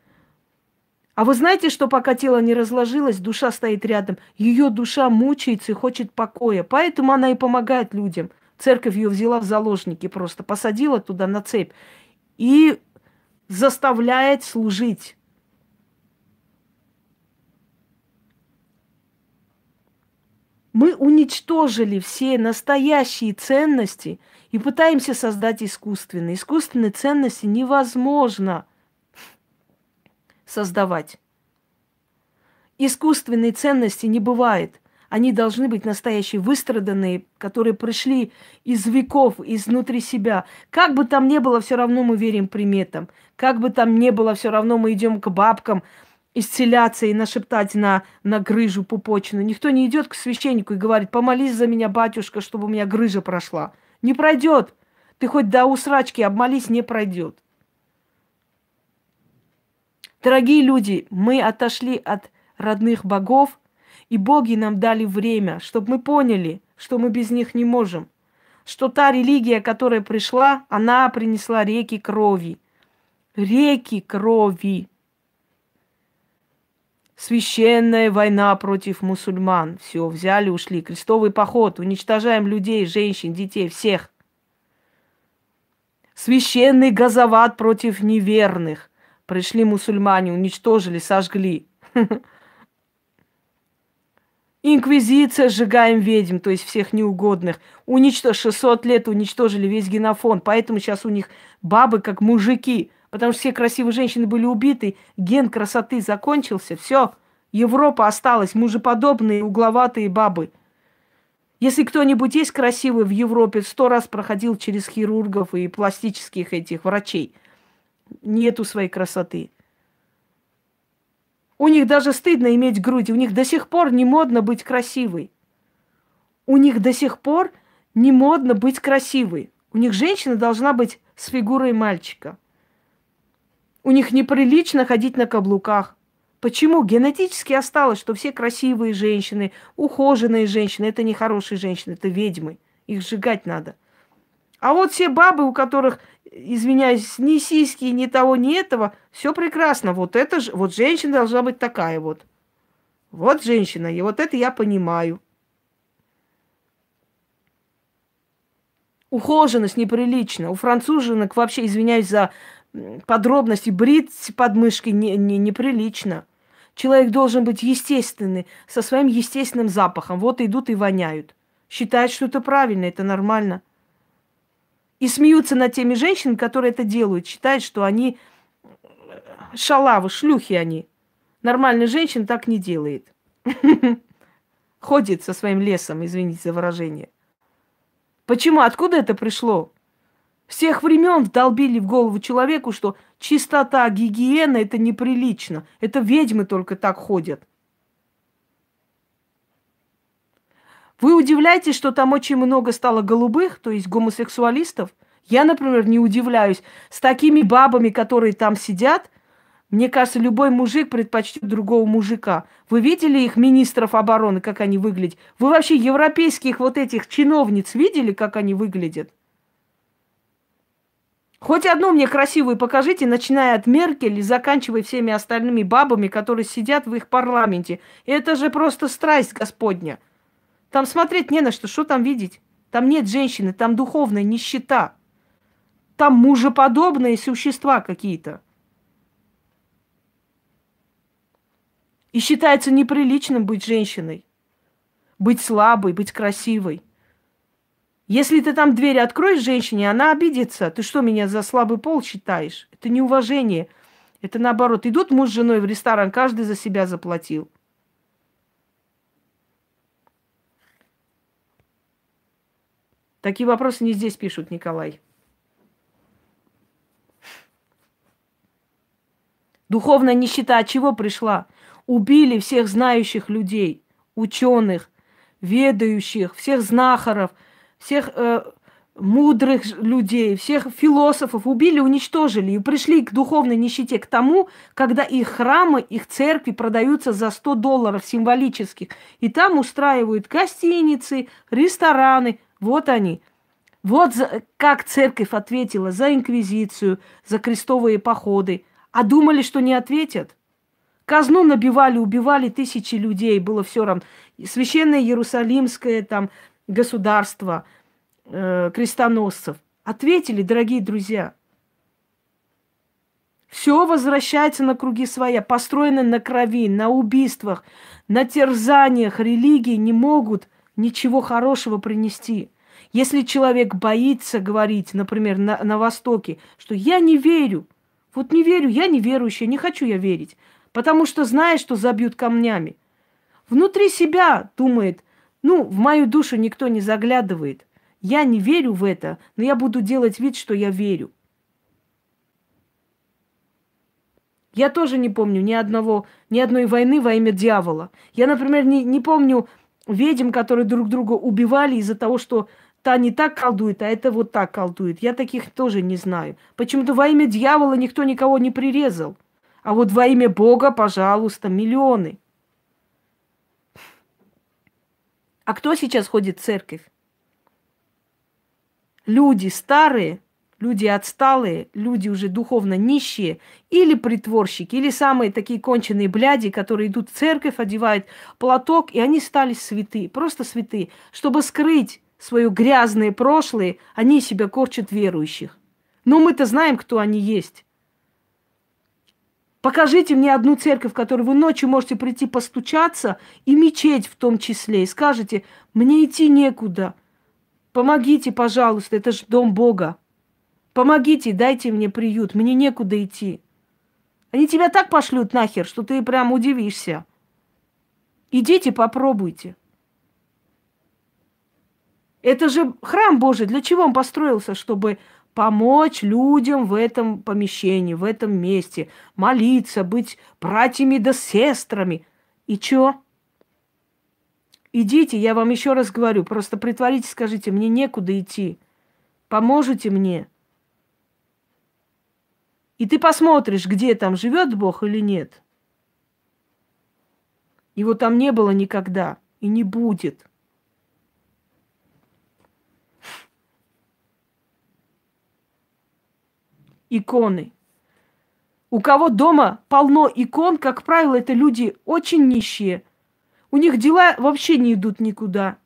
А вы знаете, что пока тело не разложилось, душа стоит рядом. Ее душа мучается и хочет покоя. Поэтому она и помогает людям. Церковь ее взяла в заложники просто, посадила туда на цепь. И заставляет служить. Мы уничтожили все настоящие ценности и пытаемся создать искусственные. Искусственные ценности невозможно создавать. Искусственной ценности не бывает – они должны быть настоящие, выстраданные, которые пришли из веков, изнутри себя. Как бы там ни было, все равно мы верим приметам. Как бы там ни было, все равно мы идем к бабкам исцеляться и нашептать на, на грыжу пупочную. Никто не идет к священнику и говорит, помолись за меня, батюшка, чтобы у меня грыжа прошла. Не пройдет. Ты хоть до усрачки обмолись, не пройдет. Дорогие люди, мы отошли от родных богов, и боги нам дали время, чтобы мы поняли, что мы без них не можем. Что та религия, которая пришла, она принесла реки крови. Реки крови. Священная война против мусульман. Все, взяли, ушли. Крестовый поход. Уничтожаем людей, женщин, детей, всех. Священный газоват против неверных. Пришли мусульмане, уничтожили, сожгли. *laughs* Инквизиция, сжигаем ведьм, то есть всех неугодных. Уничтож... 600 лет уничтожили весь генофон, поэтому сейчас у них бабы как мужики, потому что все красивые женщины были убиты, ген красоты закончился, все, Европа осталась, мужеподобные угловатые бабы. Если кто-нибудь есть красивый в Европе, сто раз проходил через хирургов и пластических этих врачей. Нету своей красоты. У них даже стыдно иметь грудь, у них до сих пор не модно быть красивой. У них до сих пор не модно быть красивой. У них женщина должна быть с фигурой мальчика. У них неприлично ходить на каблуках. Почему? Генетически осталось, что все красивые женщины, ухоженные женщины, это не хорошие женщины, это ведьмы. Их сжигать надо. А вот все бабы, у которых извиняюсь, ни сиськи, ни того, ни этого, все прекрасно. Вот это же, вот женщина должна быть такая вот. Вот женщина, и вот это я понимаю. Ухоженность неприлично. У француженок вообще, извиняюсь за подробности, брить подмышки не, не, неприлично. Человек должен быть естественный, со своим естественным запахом. Вот идут и воняют. Считают, что это правильно, это нормально. И смеются над теми женщинами, которые это делают, считают, что они э, шалавы, шлюхи они. Нормальная женщина так не делает. *laughs* Ходит со своим лесом, извините за выражение. Почему? Откуда это пришло? Всех времен вдолбили в голову человеку, что чистота, гигиена – это неприлично. Это ведьмы только так ходят. Вы удивляетесь, что там очень много стало голубых, то есть гомосексуалистов. Я, например, не удивляюсь. С такими бабами, которые там сидят, мне кажется, любой мужик предпочтет другого мужика. Вы видели их, министров обороны, как они выглядят? Вы вообще европейских вот этих чиновниц видели, как они выглядят? Хоть одну мне красивую покажите, начиная от Меркель и заканчивая всеми остальными бабами, которые сидят в их парламенте. Это же просто страсть Господня. Там смотреть не на что, что там видеть? Там нет женщины, там духовная нищета. Там мужеподобные существа какие-то. И считается неприличным быть женщиной, быть слабой, быть красивой. Если ты там дверь откроешь женщине, она обидится. Ты что, меня за слабый пол считаешь? Это неуважение. Это наоборот. Идут муж с женой в ресторан, каждый за себя заплатил. Такие вопросы не здесь пишут, Николай. Духовная нищета от чего пришла? Убили всех знающих людей, ученых, ведающих, всех знахаров, всех э, мудрых людей, всех философов. Убили, уничтожили и пришли к духовной нищете, к тому, когда их храмы, их церкви продаются за 100 долларов символических. И там устраивают гостиницы, рестораны, вот они. Вот за, как церковь ответила за инквизицию, за крестовые походы. А думали, что не ответят? Казну набивали, убивали тысячи людей, было все равно. Священное Иерусалимское там государство э, крестоносцев. Ответили, дорогие друзья. Все возвращается на круги своя, построено на крови, на убийствах, на терзаниях. Религии не могут – ничего хорошего принести. Если человек боится говорить, например, на, на Востоке, что я не верю, вот не верю, я не верующая, не хочу я верить, потому что знаешь, что забьют камнями. Внутри себя думает, ну, в мою душу никто не заглядывает. Я не верю в это, но я буду делать вид, что я верю. Я тоже не помню ни одного, ни одной войны во имя дьявола. Я, например, не, не помню ведьм, которые друг друга убивали из-за того, что та не так колдует, а это вот так колдует. Я таких тоже не знаю. Почему-то во имя дьявола никто никого не прирезал. А вот во имя Бога, пожалуйста, миллионы. А кто сейчас ходит в церковь? Люди старые – люди отсталые, люди уже духовно нищие, или притворщики, или самые такие конченые бляди, которые идут в церковь, одевают платок, и они стали святы, просто святы. Чтобы скрыть свое грязное прошлое, они себя корчат верующих. Но мы-то знаем, кто они есть. Покажите мне одну церковь, в которую вы ночью можете прийти постучаться, и мечеть в том числе, и скажете, мне идти некуда, помогите, пожалуйста, это же дом Бога. Помогите, дайте мне приют, мне некуда идти. Они тебя так пошлют нахер, что ты прям удивишься. Идите, попробуйте. Это же храм Божий. Для чего он построился? Чтобы помочь людям в этом помещении, в этом месте. Молиться, быть братьями да сестрами. И чё? Идите, я вам еще раз говорю, просто притворитесь, скажите, мне некуда идти. Поможете мне? И ты посмотришь, где там живет Бог или нет. Его там не было никогда и не будет. Иконы. У кого дома полно икон, как правило, это люди очень нищие. У них дела вообще не идут никуда.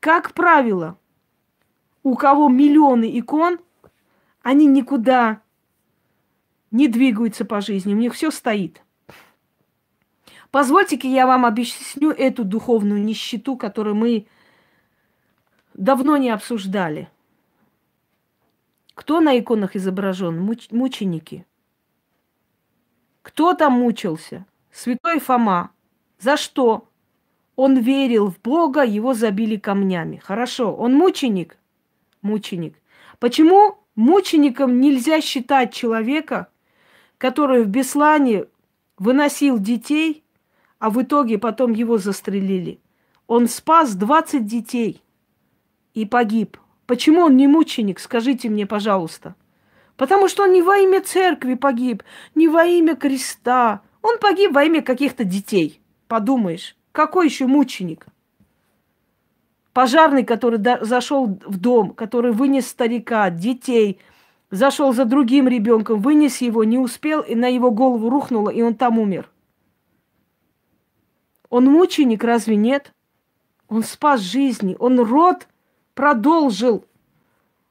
Как правило, у кого миллионы икон – они никуда не двигаются по жизни, у них все стоит. Позвольте-ка я вам объясню эту духовную нищету, которую мы давно не обсуждали. Кто на иконах изображен? Муч- мученики. Кто там мучился? Святой Фома. За что? Он верил в Бога, его забили камнями. Хорошо, он мученик? Мученик. Почему Мучеником нельзя считать человека, который в Беслане выносил детей, а в итоге потом его застрелили. Он спас 20 детей и погиб. Почему он не мученик, скажите мне, пожалуйста. Потому что он не во имя церкви погиб, не во имя креста. Он погиб во имя каких-то детей. Подумаешь, какой еще мученик? пожарный, который до, зашел в дом, который вынес старика, детей, зашел за другим ребенком, вынес его, не успел, и на его голову рухнуло, и он там умер. Он мученик, разве нет? Он спас жизни, он род продолжил.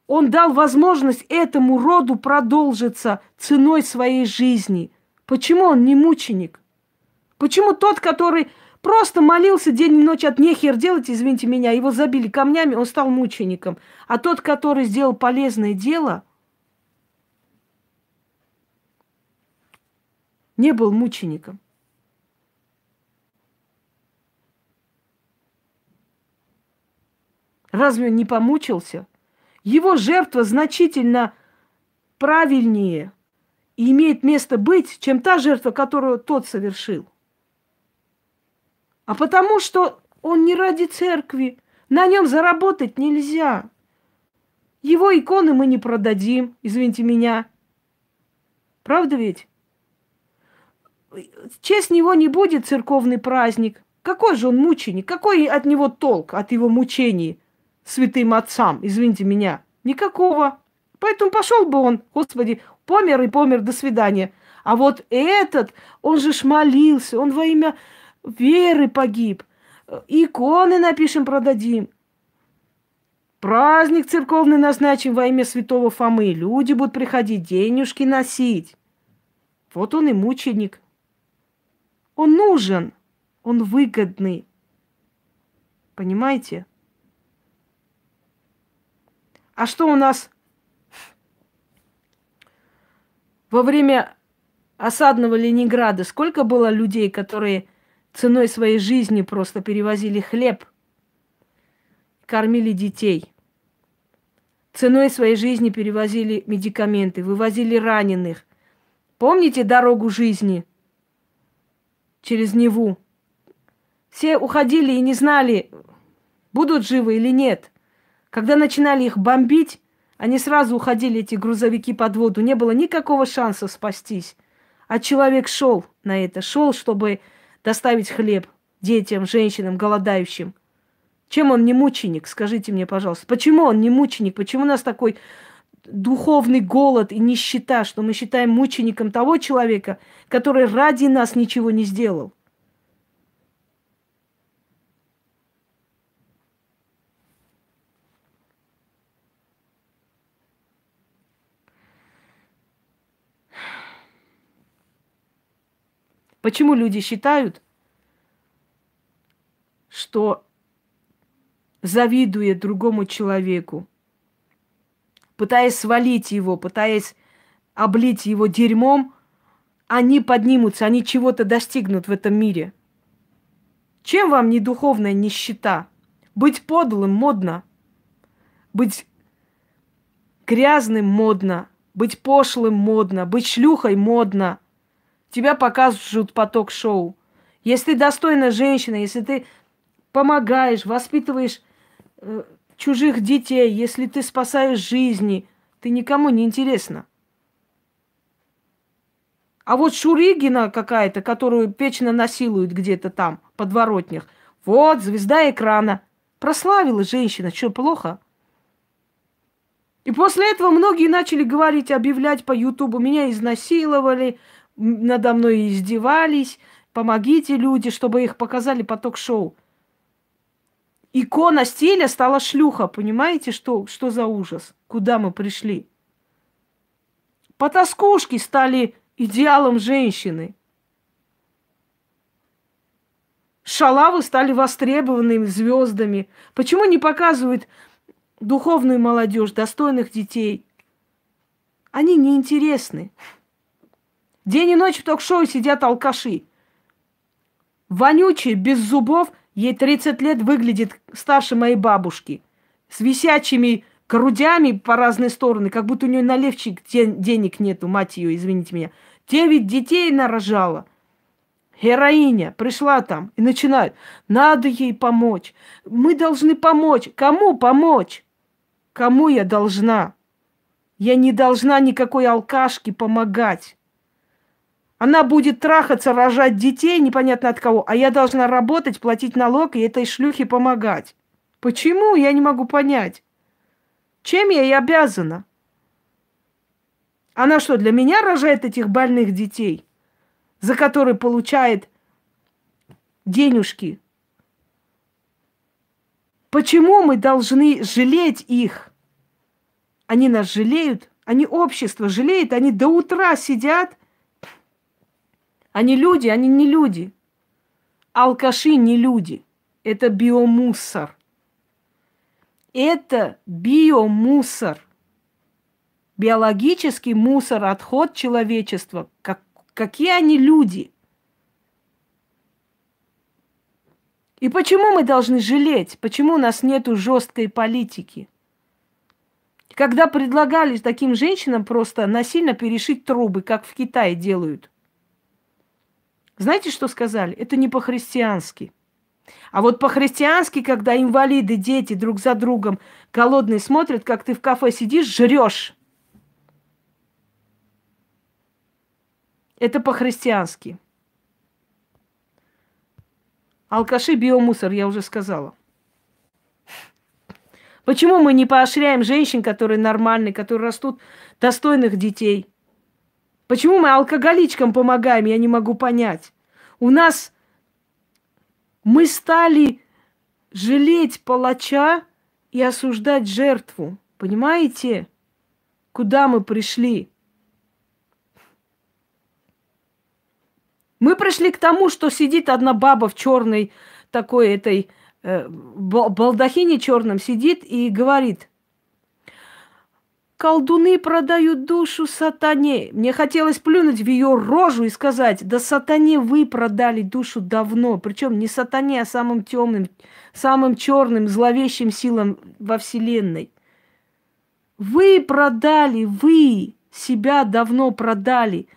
Он дал возможность этому роду продолжиться ценой своей жизни. Почему он не мученик? Почему тот, который Просто молился день и ночь от нехер делать, извините меня. Его забили камнями, он стал мучеником. А тот, который сделал полезное дело, не был мучеником. Разве он не помучился? Его жертва значительно правильнее и имеет место быть, чем та жертва, которую тот совершил а потому что он не ради церкви. На нем заработать нельзя. Его иконы мы не продадим, извините меня. Правда ведь? честь него не будет церковный праздник. Какой же он мученик? Какой от него толк, от его мучений святым отцам, извините меня? Никакого. Поэтому пошел бы он, Господи, помер и помер, до свидания. А вот этот, он же ж молился, он во имя веры погиб. Иконы напишем, продадим. Праздник церковный назначим во имя святого Фомы. Люди будут приходить, денежки носить. Вот он и мученик. Он нужен, он выгодный. Понимаете? А что у нас во время осадного Ленинграда? Сколько было людей, которые ценой своей жизни просто перевозили хлеб, кормили детей. Ценой своей жизни перевозили медикаменты, вывозили раненых. Помните дорогу жизни через Неву? Все уходили и не знали, будут живы или нет. Когда начинали их бомбить, они сразу уходили, эти грузовики, под воду. Не было никакого шанса спастись. А человек шел на это, шел, чтобы доставить хлеб детям, женщинам, голодающим. Чем он не мученик, скажите мне, пожалуйста. Почему он не мученик? Почему у нас такой духовный голод и нищета, что мы считаем мучеником того человека, который ради нас ничего не сделал? Почему люди считают, что завидуя другому человеку, пытаясь свалить его, пытаясь облить его дерьмом, они поднимутся, они чего-то достигнут в этом мире. Чем вам не духовная нищета? Быть подлым модно. Быть грязным модно. Быть пошлым модно. Быть шлюхой модно тебя показывают поток шоу. Если ты достойная женщина, если ты помогаешь, воспитываешь э, чужих детей, если ты спасаешь жизни, ты никому не интересна. А вот Шуригина какая-то, которую печно насилуют где-то там, подворотнях, вот звезда экрана. Прославила женщина, что плохо? И после этого многие начали говорить, объявлять по Ютубу, меня изнасиловали, надо мной издевались. Помогите, люди, чтобы их показали поток шоу Икона стиля стала шлюха. Понимаете, что, что за ужас? Куда мы пришли? Потаскушки стали идеалом женщины. Шалавы стали востребованными звездами. Почему не показывают духовную молодежь, достойных детей? Они неинтересны. интересны. День и ночь в ток-шоу сидят алкаши. вонючие, без зубов, ей 30 лет выглядит старше моей бабушки. С висячими грудями по разные стороны, как будто у нее налевчик ден- денег нету, мать ее, извините меня. Девять детей нарожала. Героиня пришла там и начинает. Надо ей помочь. Мы должны помочь. Кому помочь? Кому я должна? Я не должна никакой алкашке помогать. Она будет трахаться, рожать детей, непонятно от кого, а я должна работать, платить налог и этой шлюхе помогать. Почему, я не могу понять. Чем я ей обязана? Она что, для меня рожает этих больных детей, за которые получает денежки? Почему мы должны жалеть их? Они нас жалеют, они общество жалеют, они до утра сидят они люди, они не люди. Алкаши не люди. Это биомусор. Это биомусор. Биологический мусор, отход человечества. Как, какие они люди? И почему мы должны жалеть? Почему у нас нету жесткой политики? Когда предлагали таким женщинам просто насильно перешить трубы, как в Китае делают – знаете, что сказали? Это не по-христиански. А вот по-христиански, когда инвалиды, дети друг за другом голодные смотрят, как ты в кафе сидишь, жрешь. Это по-христиански. Алкаши биомусор, я уже сказала. Почему мы не поощряем женщин, которые нормальные, которые растут достойных детей – Почему мы алкоголичкам помогаем, я не могу понять. У нас мы стали жалеть палача и осуждать жертву. Понимаете, куда мы пришли? Мы пришли к тому, что сидит одна баба в черной такой этой э, балдахине черном сидит и говорит, Колдуны продают душу сатане. Мне хотелось плюнуть в ее рожу и сказать, да сатане вы продали душу давно. Причем не сатане, а самым темным, самым черным, зловещим силам во Вселенной. Вы продали, вы себя давно продали.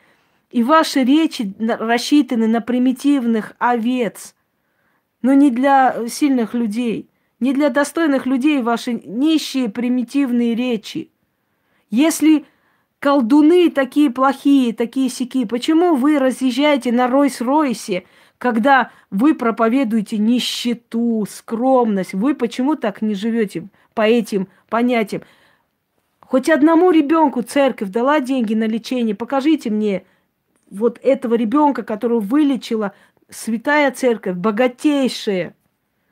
И ваши речи рассчитаны на примитивных овец, но не для сильных людей. Не для достойных людей ваши нищие примитивные речи – если колдуны такие плохие, такие сики, почему вы разъезжаете на Ройс-Ройсе, когда вы проповедуете нищету, скромность? Вы почему так не живете по этим понятиям? Хоть одному ребенку церковь дала деньги на лечение, покажите мне вот этого ребенка, которого вылечила святая церковь, богатейшая.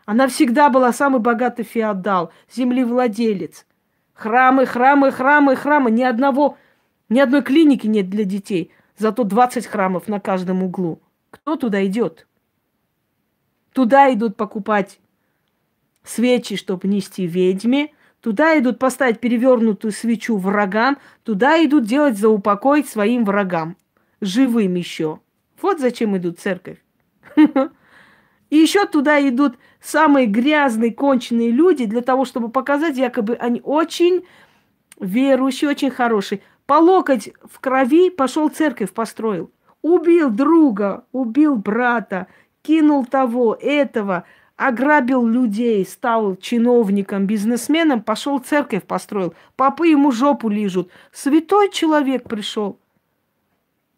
Она всегда была самый богатый феодал, землевладелец. Храмы, храмы, храмы, храмы. Ни одного, ни одной клиники нет для детей. Зато 20 храмов на каждом углу. Кто туда идет? Туда идут покупать свечи, чтобы нести ведьме. Туда идут поставить перевернутую свечу врагам. Туда идут делать заупокой своим врагам. Живым еще. Вот зачем идут в церковь. *laughs* И еще туда идут самые грязные, конченые люди для того, чтобы показать, якобы они очень верующие, очень хорошие. По локоть в крови пошел церковь построил. Убил друга, убил брата, кинул того, этого, ограбил людей, стал чиновником, бизнесменом, пошел церковь построил. Папы ему жопу лижут. Святой человек пришел.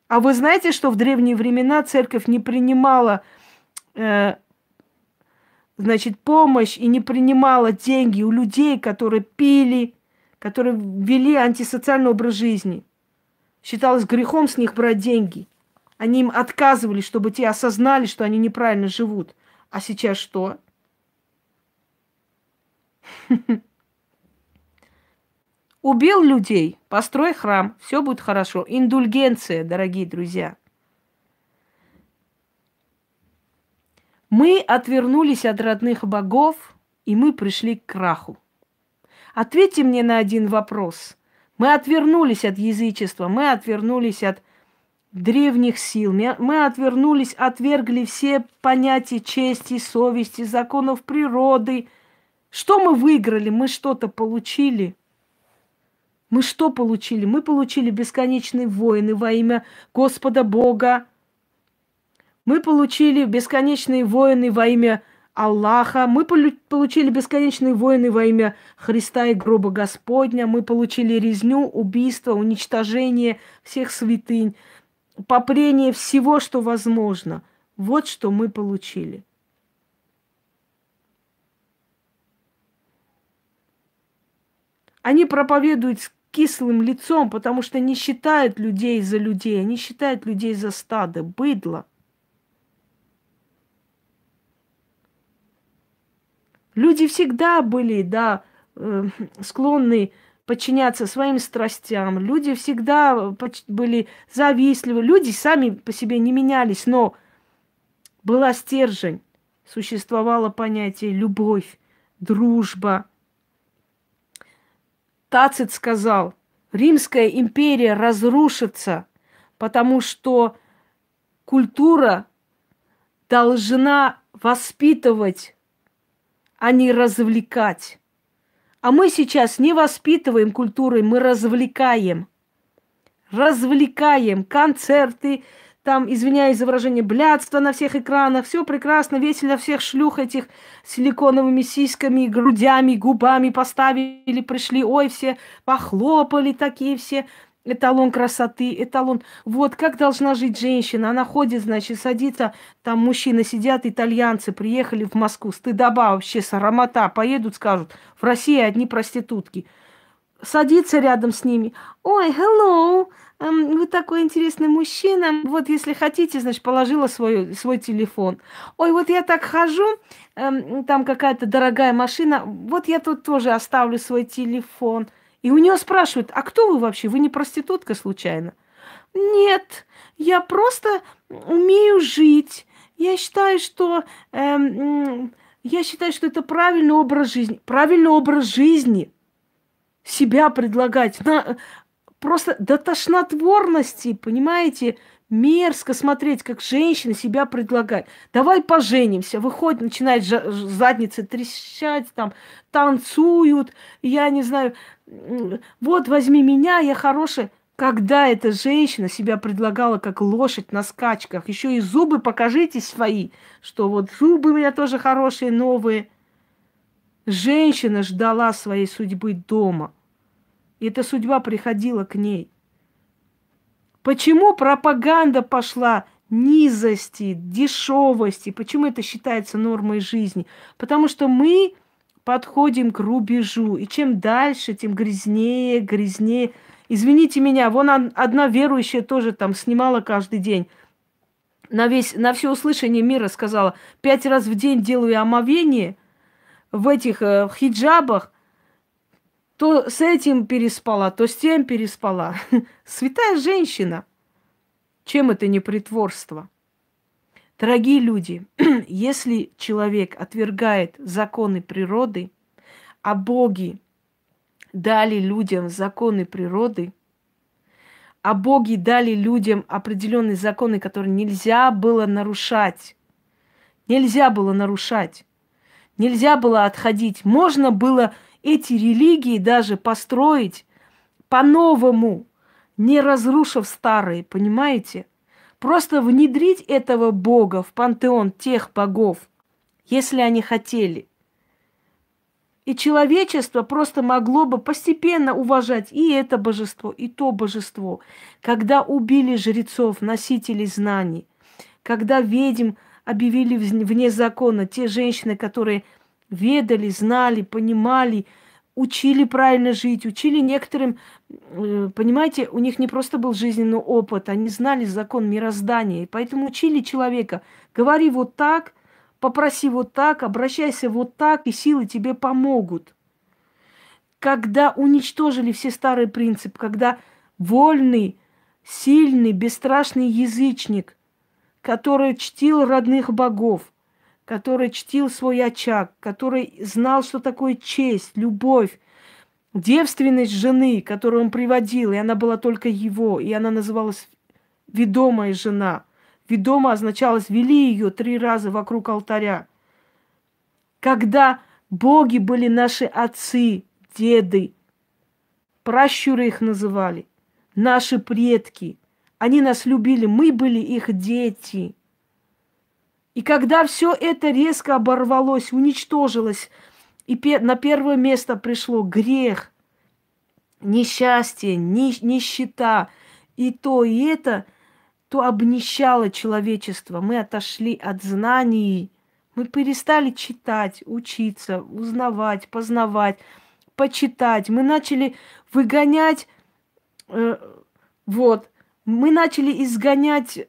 А вы знаете, что в древние времена церковь не принимала э, значит, помощь и не принимала деньги у людей, которые пили, которые вели антисоциальный образ жизни. Считалось грехом с них брать деньги. Они им отказывали, чтобы те осознали, что они неправильно живут. А сейчас что? *laughs* Убил людей, построй храм, все будет хорошо. Индульгенция, дорогие друзья. Мы отвернулись от родных богов, и мы пришли к краху. Ответьте мне на один вопрос. Мы отвернулись от язычества, мы отвернулись от древних сил, мы отвернулись, отвергли все понятия чести, совести, законов природы. Что мы выиграли? Мы что-то получили – мы что получили? Мы получили бесконечные войны во имя Господа Бога, мы получили бесконечные войны во имя Аллаха, мы получили бесконечные войны во имя Христа и гроба Господня, мы получили резню, убийство, уничтожение всех святынь, попрение всего, что возможно. Вот что мы получили. Они проповедуют с кислым лицом, потому что не считают людей за людей, они считают людей за стадо, быдло – Люди всегда были, да, э, склонны подчиняться своим страстям. Люди всегда э, были завистливы. Люди сами по себе не менялись, но была стержень. Существовало понятие любовь, дружба. Тацит сказал, Римская империя разрушится, потому что культура должна воспитывать а не развлекать. А мы сейчас не воспитываем культурой, мы развлекаем. Развлекаем концерты, там, извиняюсь за выражение, блядство на всех экранах, все прекрасно, весело всех шлюх этих силиконовыми сиськами, грудями, губами поставили, пришли, ой, все похлопали такие все, эталон красоты, эталон. Вот как должна жить женщина. Она ходит, значит, садится, там мужчины сидят, итальянцы приехали в Москву, стыдоба вообще, срамота. Поедут, скажут, в России одни проститутки. Садится рядом с ними. Ой, hello, эм, вы такой интересный мужчина. Вот если хотите, значит, положила свой, свой телефон. Ой, вот я так хожу, эм, там какая-то дорогая машина. Вот я тут тоже оставлю свой телефон. И у нее спрашивают, а кто вы вообще? Вы не проститутка случайно? Нет, я просто умею жить. Я считаю, что эм, я считаю, что это правильный образ жизни. Правильный образ жизни себя предлагать. На, просто до тошнотворности, понимаете? мерзко смотреть, как женщина себя предлагает. Давай поженимся. Выходит, начинает задницы трещать, там, танцуют, я не знаю. Вот, возьми меня, я хорошая. Когда эта женщина себя предлагала как лошадь на скачках, еще и зубы покажите свои, что вот зубы у меня тоже хорошие, новые. Женщина ждала своей судьбы дома. И эта судьба приходила к ней. Почему пропаганда пошла низости, дешевости? Почему это считается нормой жизни? Потому что мы подходим к рубежу. И чем дальше, тем грязнее, грязнее. Извините меня, вон одна верующая тоже там снимала каждый день. На, весь, на все услышание мира сказала, пять раз в день делаю омовение в этих э, в хиджабах, то с этим переспала, то с тем переспала. *laughs* Святая женщина. Чем это не притворство? Дорогие люди, *clears throat* если человек отвергает законы природы, а боги дали людям законы природы, а боги дали людям определенные законы, которые нельзя было нарушать. Нельзя было нарушать. Нельзя было отходить. Можно было эти религии даже построить по-новому, не разрушив старые, понимаете? Просто внедрить этого бога в пантеон тех богов, если они хотели. И человечество просто могло бы постепенно уважать и это божество, и то божество. Когда убили жрецов, носителей знаний, когда ведьм объявили вне закона, те женщины, которые ведали, знали, понимали, учили правильно жить, учили некоторым, э, понимаете, у них не просто был жизненный опыт, они знали закон мироздания, и поэтому учили человека, говори вот так, попроси вот так, обращайся вот так, и силы тебе помогут. Когда уничтожили все старые принципы, когда вольный, сильный, бесстрашный язычник, который чтил родных богов, который чтил свой очаг, который знал, что такое честь, любовь, девственность жены, которую он приводил, и она была только его, и она называлась ведомая жена. Ведома означалось «вели ее три раза вокруг алтаря». Когда боги были наши отцы, деды, пращуры их называли, наши предки, они нас любили, мы были их дети – и когда все это резко оборвалось, уничтожилось, и на первое место пришло грех, несчастье, нищета, и то, и это, то обнищало человечество. Мы отошли от знаний, мы перестали читать, учиться, узнавать, познавать, почитать. Мы начали выгонять, э, вот, мы начали изгонять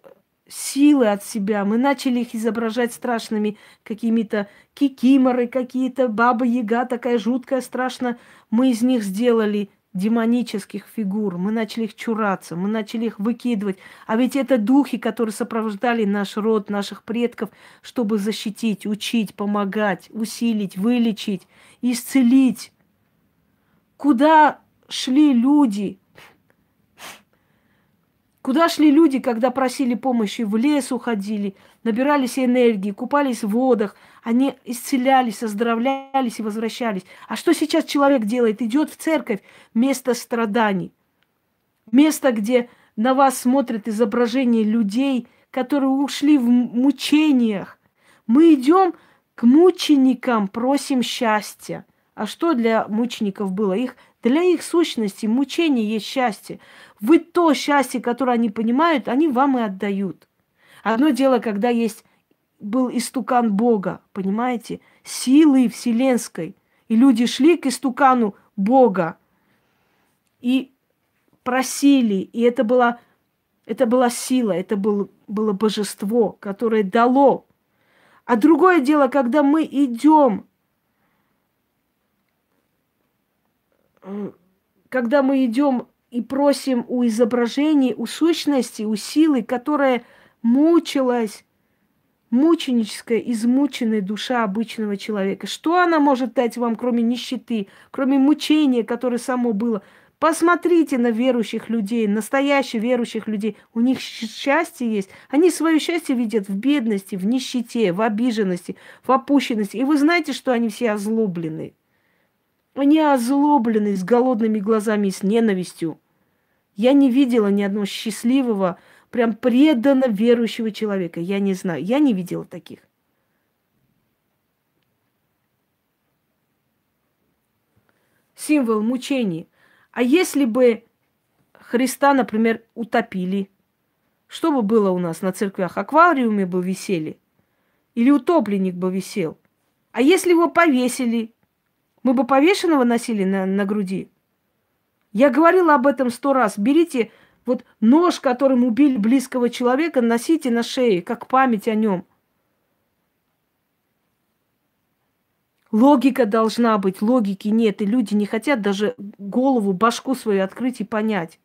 силы от себя. Мы начали их изображать страшными какими-то кикиморы какие-то, баба-яга такая жуткая, страшно. Мы из них сделали демонических фигур, мы начали их чураться, мы начали их выкидывать. А ведь это духи, которые сопровождали наш род, наших предков, чтобы защитить, учить, помогать, усилить, вылечить, исцелить. Куда шли люди, Куда шли люди, когда просили помощи? В лес уходили, набирались энергии, купались в водах. Они исцелялись, оздоровлялись и возвращались. А что сейчас человек делает? Идет в церковь, место страданий. Место, где на вас смотрят изображения людей, которые ушли в мучениях. Мы идем к мученикам, просим счастья. А что для мучеников было? Их, для их сущности мучение есть счастье. Вы то счастье, которое они понимают, они вам и отдают. Одно дело, когда есть был истукан Бога, понимаете, силы вселенской. И люди шли к истукану Бога и просили, и это была, это была сила, это был, было божество, которое дало. А другое дело, когда мы идем, э, когда мы идем и просим у изображений, у сущности, у силы, которая мучилась, мученическая, измученная душа обычного человека. Что она может дать вам, кроме нищеты, кроме мучения, которое само было? Посмотрите на верующих людей, настоящих верующих людей. У них счастье есть. Они свое счастье видят в бедности, в нищете, в обиженности, в опущенности. И вы знаете, что они все озлоблены. Они озлоблены с голодными глазами и с ненавистью. Я не видела ни одного счастливого, прям преданно верующего человека. Я не знаю, я не видела таких. Символ мучений. А если бы Христа, например, утопили, что бы было у нас на церквях? Аквариуме бы висели? Или утопленник бы висел? А если его повесили? Мы бы повешенного носили на, на груди? Я говорила об этом сто раз. Берите вот нож, которым убили близкого человека, носите на шее, как память о нем. Логика должна быть, логики нет, и люди не хотят даже голову, башку свою открыть и понять.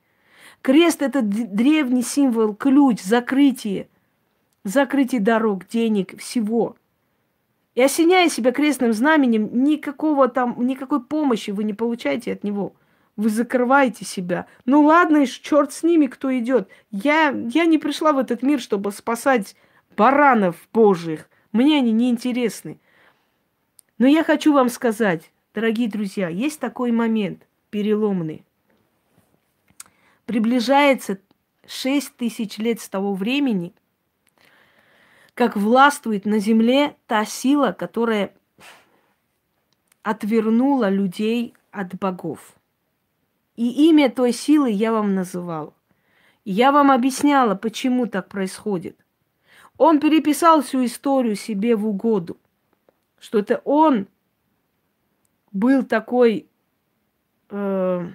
Крест – это древний символ, ключ, закрытие, закрытие дорог, денег, всего. И осеняя себя крестным знаменем, никакого там, никакой помощи вы не получаете от него – вы закрываете себя. Ну ладно, ж, черт с ними, кто идет. Я, я не пришла в этот мир, чтобы спасать баранов божьих. Мне они не интересны. Но я хочу вам сказать, дорогие друзья, есть такой момент переломный. Приближается 6 тысяч лет с того времени, как властвует на земле та сила, которая отвернула людей от богов. И имя той силы я вам называла. я вам объясняла, почему так происходит. Он переписал всю историю себе в угоду, что это он был такой э,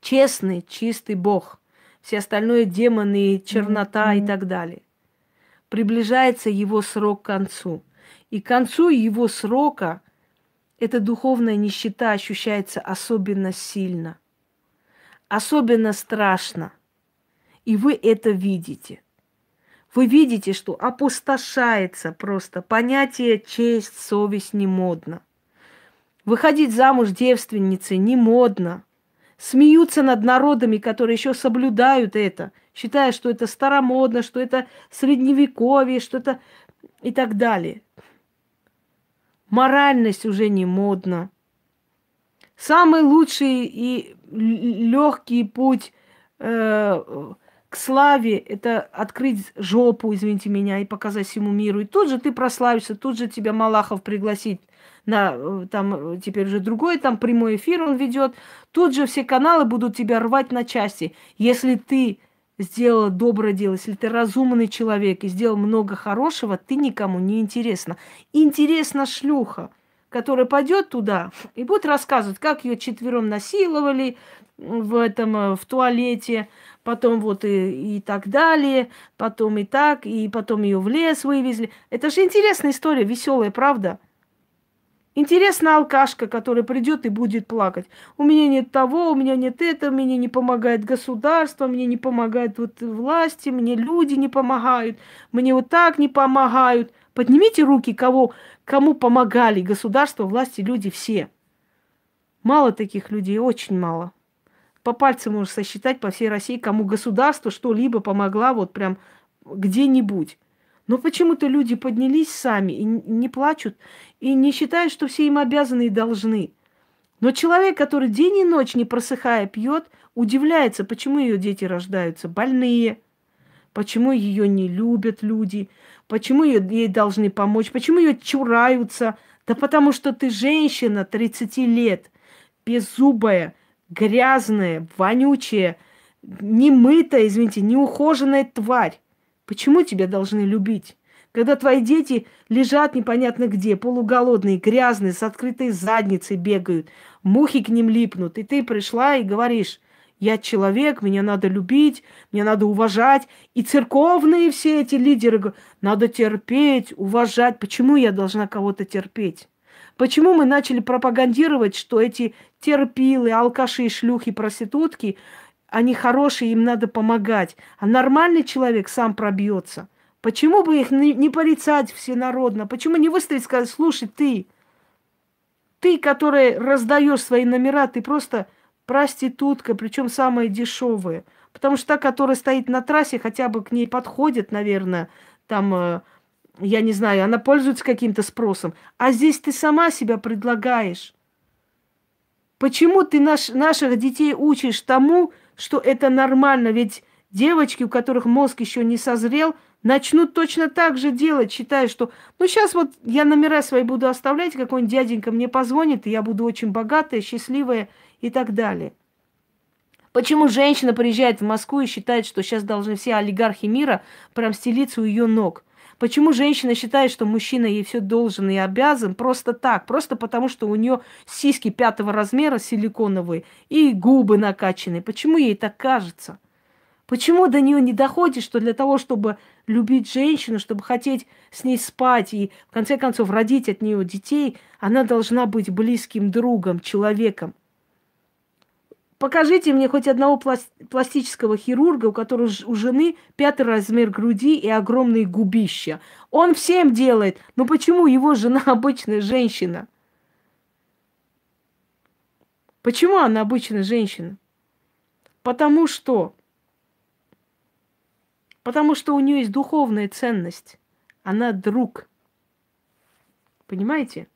честный, чистый бог. Все остальное демоны, чернота mm-hmm. и так далее. Приближается его срок к концу. И к концу его срока – эта духовная нищета ощущается особенно сильно, особенно страшно. И вы это видите. Вы видите, что опустошается просто понятие честь, совесть не модно. Выходить замуж девственницы не модно. Смеются над народами, которые еще соблюдают это, считая, что это старомодно, что это средневековье, что это и так далее. Моральность уже не модна. Самый лучший и легкий путь э, к славе – это открыть жопу, извините меня, и показать всему миру. И тут же ты прославишься, тут же тебя Малахов пригласит на э, там э, теперь уже другой там прямой эфир он ведет. Тут же все каналы будут тебя рвать на части, если ты сделала доброе дело, если ты разумный человек и сделал много хорошего, ты никому не интересна. Интересна шлюха, которая пойдет туда и будет рассказывать, как ее четвером насиловали в этом, э, в туалете, потом вот и, и так далее, потом и так, и потом ее в лес вывезли. Это же интересная история, веселая, правда? Интересно алкашка, который придет и будет плакать. У меня нет того, у меня нет этого, мне не помогает государство, мне не помогают вот власти, мне люди не помогают, мне вот так не помогают. Поднимите руки, кого, кому помогали государство, власти, люди, все. Мало таких людей, очень мало. По пальцам можно сосчитать по всей России, кому государство что-либо помогла вот прям где-нибудь. Но почему-то люди поднялись сами и не плачут, и не считают, что все им обязаны и должны. Но человек, который день и ночь, не просыхая, пьет, удивляется, почему ее дети рождаются больные, почему ее не любят люди, почему ее, ей должны помочь, почему ее чураются. Да потому что ты женщина 30 лет, беззубая, грязная, вонючая, немытая, извините, неухоженная тварь. Почему тебя должны любить? Когда твои дети лежат непонятно где, полуголодные, грязные, с открытой задницей бегают, мухи к ним липнут, и ты пришла и говоришь, я человек, меня надо любить, меня надо уважать. И церковные все эти лидеры говорят, надо терпеть, уважать. Почему я должна кого-то терпеть? Почему мы начали пропагандировать, что эти терпилы, алкаши, шлюхи, проститутки – они хорошие, им надо помогать. А нормальный человек сам пробьется. Почему бы их не порицать всенародно? Почему не выставить, сказать, слушай, ты, ты, который раздаешь свои номера, ты просто проститутка, причем самая дешевая. Потому что та, которая стоит на трассе, хотя бы к ней подходит, наверное, там, э, я не знаю, она пользуется каким-то спросом. А здесь ты сама себя предлагаешь. Почему ты наш, наших детей учишь тому, что это нормально, ведь девочки, у которых мозг еще не созрел, начнут точно так же делать, считая, что ну сейчас вот я номера свои буду оставлять, какой-нибудь дяденька мне позвонит, и я буду очень богатая, счастливая и так далее. Почему женщина приезжает в Москву и считает, что сейчас должны все олигархи мира прям стелиться у ее ног – Почему женщина считает, что мужчина ей все должен и обязан просто так, просто потому, что у нее сиськи пятого размера силиконовые и губы накачаны? Почему ей так кажется? Почему до нее не доходит, что для того, чтобы любить женщину, чтобы хотеть с ней спать и, в конце концов, родить от нее детей, она должна быть близким другом, человеком? Покажите мне хоть одного пластического хирурга, у которого у жены пятый размер груди и огромные губища. Он всем делает. Но почему его жена *laughs* обычная женщина? Почему она обычная женщина? Потому что... Потому что у нее есть духовная ценность. Она друг. Понимаете?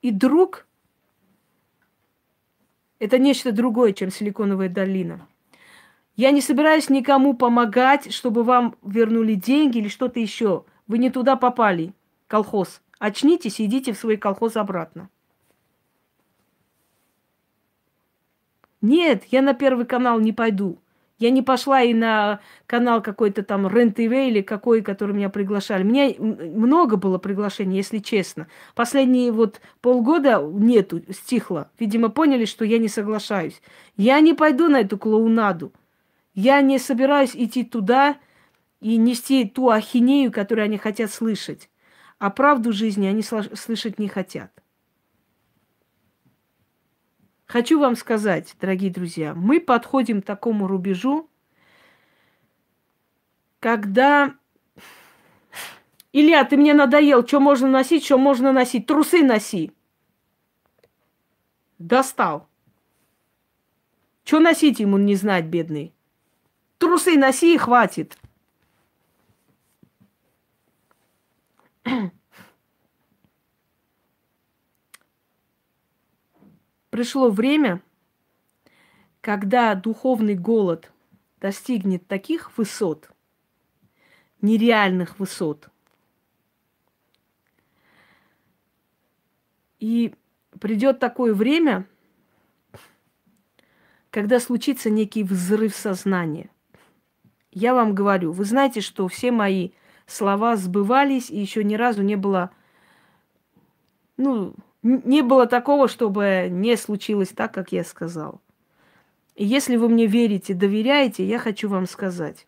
И друг – это нечто другое, чем Силиконовая долина. Я не собираюсь никому помогать, чтобы вам вернули деньги или что-то еще. Вы не туда попали, колхоз. Очнитесь и идите в свой колхоз обратно. Нет, я на первый канал не пойду. Я не пошла и на канал какой-то там рен или какой, который меня приглашали. Меня много было приглашений, если честно. Последние вот полгода нету, стихло. Видимо, поняли, что я не соглашаюсь. Я не пойду на эту клоунаду. Я не собираюсь идти туда и нести ту ахинею, которую они хотят слышать. А правду жизни они слышать не хотят. Хочу вам сказать, дорогие друзья, мы подходим к такому рубежу, когда... Илья, ты мне надоел, что можно носить, что можно носить. Трусы носи. Достал. Что носить ему не знать, бедный? Трусы носи и хватит. Пришло время, когда духовный голод достигнет таких высот, нереальных высот. И придет такое время, когда случится некий взрыв сознания. Я вам говорю, вы знаете, что все мои слова сбывались, и еще ни разу не было, ну, не было такого, чтобы не случилось так, как я сказал. И если вы мне верите, доверяете, я хочу вам сказать.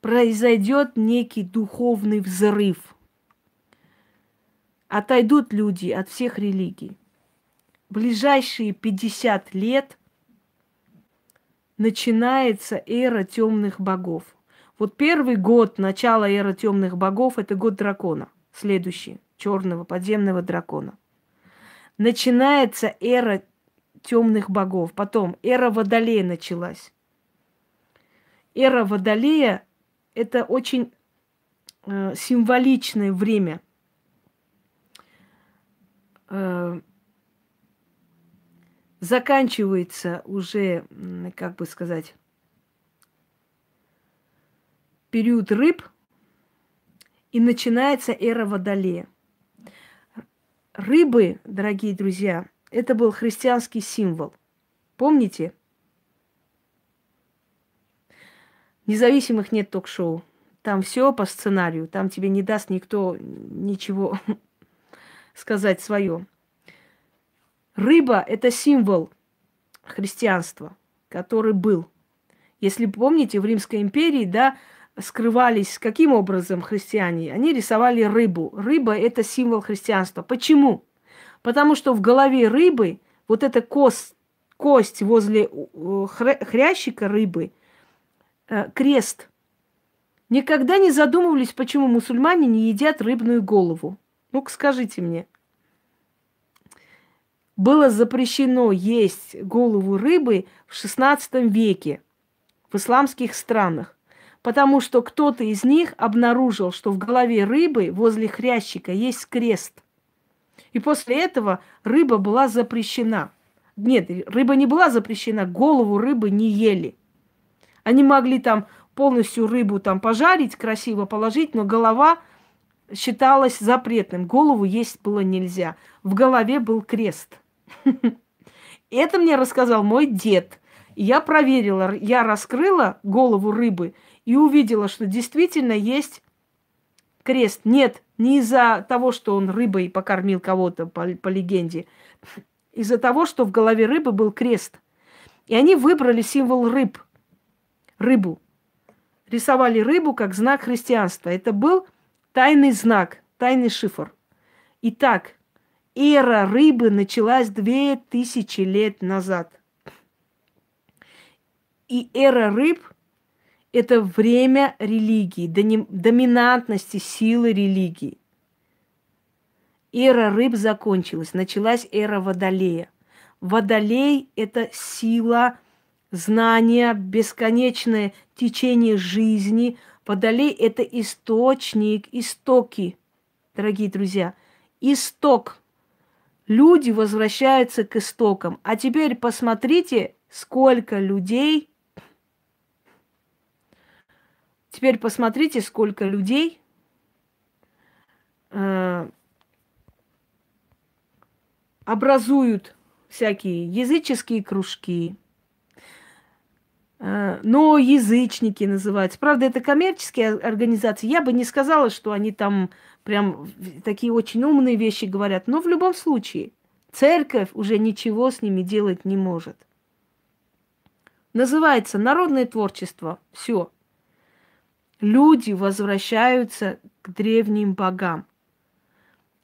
Произойдет некий духовный взрыв. Отойдут люди от всех религий. ближайшие 50 лет начинается эра темных богов. Вот первый год начала эры темных богов – это год дракона. Следующий – черного подземного дракона. Начинается эра темных богов. Потом эра Водолея началась. Эра Водолея – это очень э, символичное время. Э, заканчивается уже, как бы сказать, период рыб и начинается эра Водолея. Рыбы, дорогие друзья, это был христианский символ. Помните? Независимых нет ток-шоу. Там все по сценарию. Там тебе не даст никто ничего *laughs* сказать свое. Рыба – это символ христианства, который был. Если помните, в Римской империи, да, скрывались каким образом христиане? Они рисовали рыбу. Рыба – это символ христианства. Почему? Потому что в голове рыбы вот эта кость, кость возле э, хрящика рыбы, э, крест. Никогда не задумывались, почему мусульмане не едят рыбную голову. Ну-ка скажите мне. Было запрещено есть голову рыбы в XVI веке в исламских странах потому что кто-то из них обнаружил, что в голове рыбы возле хрящика есть крест. И после этого рыба была запрещена. Нет, рыба не была запрещена, голову рыбы не ели. Они могли там полностью рыбу там пожарить, красиво положить, но голова считалась запретным. Голову есть было нельзя. В голове был крест. *laughs* Это мне рассказал мой дед. Я проверила, я раскрыла голову рыбы – и увидела, что действительно есть крест. Нет, не из-за того, что он рыбой покормил кого-то, по, по легенде, из-за того, что в голове рыбы был крест. И они выбрали символ рыб, рыбу. Рисовали рыбу как знак христианства. Это был тайный знак, тайный шифр. Итак, эра рыбы началась две тысячи лет назад. И эра рыб – это время религии, доминантности силы религии. Эра рыб закончилась, началась эра водолея. Водолей – это сила, знания, бесконечное течение жизни. Водолей – это источник, истоки, дорогие друзья. Исток. Люди возвращаются к истокам. А теперь посмотрите, сколько людей – Теперь посмотрите, сколько людей э, образуют всякие языческие кружки, э, но язычники называются. Правда, это коммерческие организации. Я бы не сказала, что они там прям такие очень умные вещи говорят. Но в любом случае, церковь уже ничего с ними делать не может. Называется народное творчество. Все люди возвращаются к древним богам.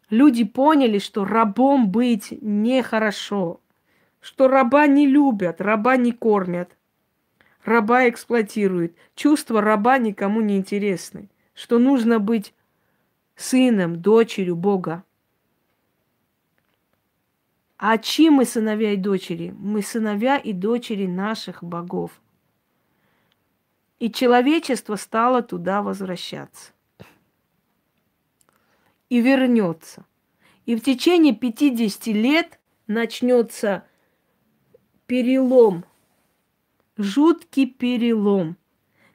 Люди поняли, что рабом быть нехорошо, что раба не любят, раба не кормят, раба эксплуатируют. Чувства раба никому не интересны, что нужно быть сыном, дочерью Бога. А чьи мы сыновья и дочери? Мы сыновья и дочери наших богов – и человечество стало туда возвращаться. И вернется. И в течение 50 лет начнется перелом, жуткий перелом,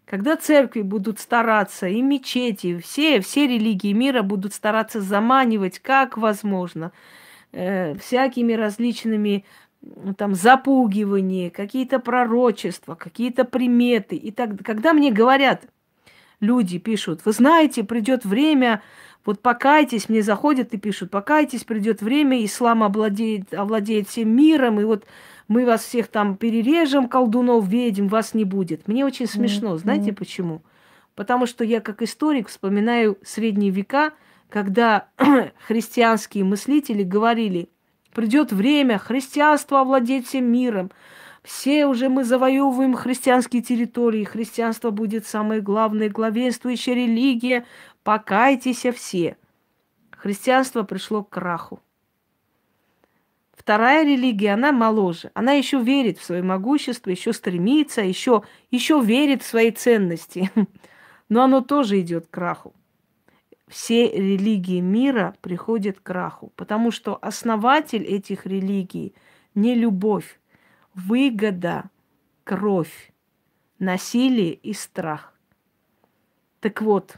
когда церкви будут стараться, и мечети, и все, все религии мира будут стараться заманивать, как возможно, э, всякими различными там запугивание, какие-то пророчества, какие-то приметы. И так, когда мне говорят, люди пишут, вы знаете, придет время, вот покайтесь, мне заходят и пишут, покайтесь, придет время, ислам обладеет, овладеет всем миром, и вот мы вас всех там перережем, колдунов, ведьм, вас не будет. Мне очень смешно, mm-hmm. знаете почему? Потому что я как историк вспоминаю средние века, когда *clears throat* христианские мыслители говорили – Придет время, христианство овладеть всем миром. Все уже мы завоевываем христианские территории. Христианство будет самой главной, главенствующей религия. Покайтесь все. Христианство пришло к краху. Вторая религия, она моложе. Она еще верит в свое могущество, еще стремится, еще, еще верит в свои ценности. *laughs* Но оно тоже идет к краху все религии мира приходят к краху, потому что основатель этих религий не любовь, выгода, кровь, насилие и страх. Так вот,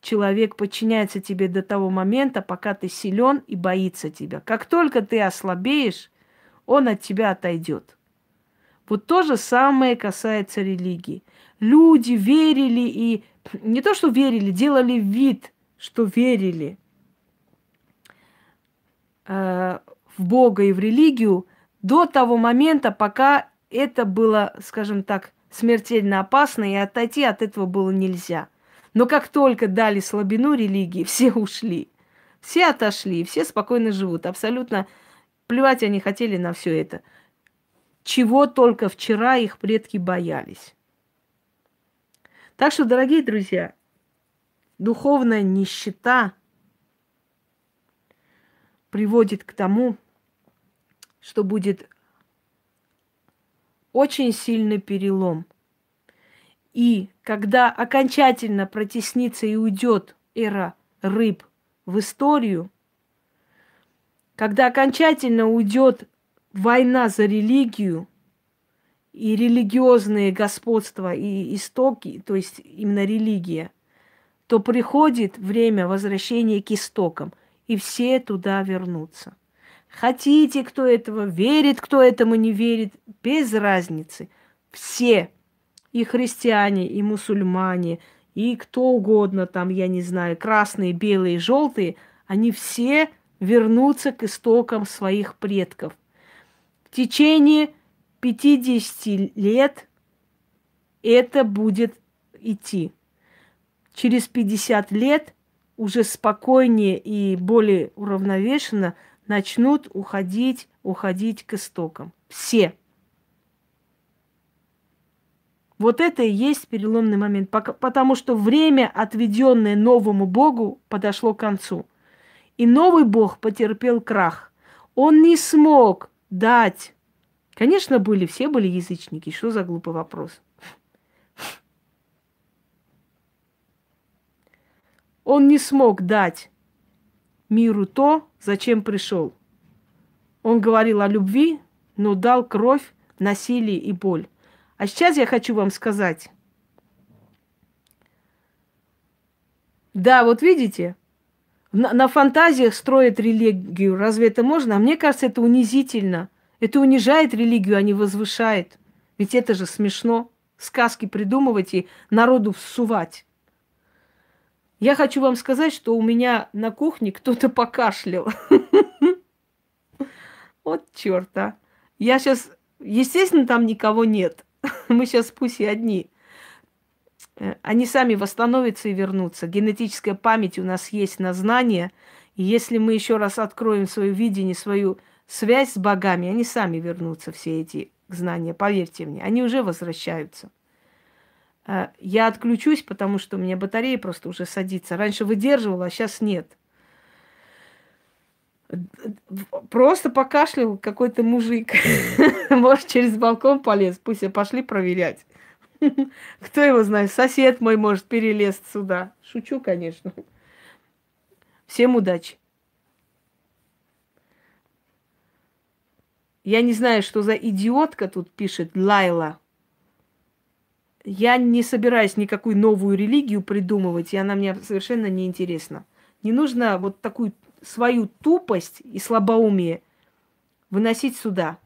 человек подчиняется тебе до того момента, пока ты силен и боится тебя. Как только ты ослабеешь, он от тебя отойдет. Вот то же самое касается религии. Люди верили и не то, что верили, делали вид – что верили э, в Бога и в религию до того момента, пока это было, скажем так, смертельно опасно, и отойти от этого было нельзя. Но как только дали слабину религии, *laughs* все ушли. Все отошли, все спокойно живут. Абсолютно плевать они хотели на все это. Чего только вчера их предки боялись. Так что, дорогие друзья, Духовная нищета приводит к тому, что будет очень сильный перелом. И когда окончательно протеснится и уйдет эра рыб в историю, когда окончательно уйдет война за религию и религиозные господства и истоки, то есть именно религия – то приходит время возвращения к истокам, и все туда вернутся. Хотите, кто этого верит, кто этому не верит, без разницы. Все, и христиане, и мусульмане, и кто угодно, там, я не знаю, красные, белые, желтые, они все вернутся к истокам своих предков. В течение 50 лет это будет идти через 50 лет уже спокойнее и более уравновешенно начнут уходить, уходить к истокам. Все. Вот это и есть переломный момент, потому что время, отведенное новому Богу, подошло к концу. И новый Бог потерпел крах. Он не смог дать. Конечно, были, все были язычники. Что за глупый вопрос? Он не смог дать миру то, зачем пришел. Он говорил о любви, но дал кровь, насилие и боль. А сейчас я хочу вам сказать. Да, вот видите, на, на фантазиях строят религию. Разве это можно? А мне кажется, это унизительно. Это унижает религию, а не возвышает. Ведь это же смешно. Сказки придумывать и народу всувать. Я хочу вам сказать, что у меня на кухне кто-то покашлял. *laughs* Вот черт а! Я сейчас... Естественно, там никого нет. *laughs* Мы сейчас пусть и одни. Э, они сами восстановятся и вернутся. Генетическая память у нас есть на знание. И если мы еще раз откроем свое видение, свою связь с богами, они сами вернутся, все эти знания, поверьте мне. Они уже возвращаются. А, я отключусь, потому что у меня батарея просто уже садится. Раньше выдерживала, а сейчас нет. Просто покашлял какой-то мужик. *laughs* Может, через балкон полез. Пусть я пошли проверять. *laughs* Кто его знает? Сосед мой, может, перелез сюда. Шучу, конечно. Всем удачи. Я не знаю, что за идиотка тут пишет Лайла. Я не собираюсь никакую новую религию придумывать, и она мне совершенно неинтересна. Не нужно вот такую свою тупость и слабоумие выносить сюда.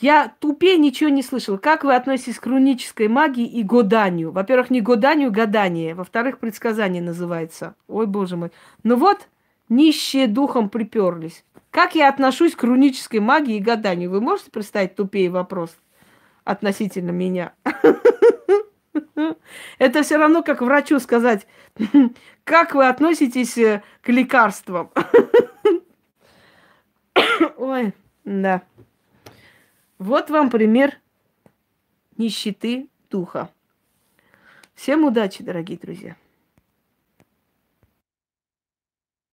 Я тупее ничего не слышал. Как вы относитесь к рунической магии и гаданию? Во-первых, не гаданию, а гадание. Во-вторых, предсказание называется. Ой, боже мой. Ну вот, нищие духом приперлись. Как я отношусь к рунической магии и гаданию? Вы можете представить тупее вопрос? относительно меня. *laughs* Это все равно, как врачу сказать, *laughs* как вы относитесь э, к лекарствам. *laughs* Ой, да. Вот вам пример нищеты духа. Всем удачи, дорогие друзья.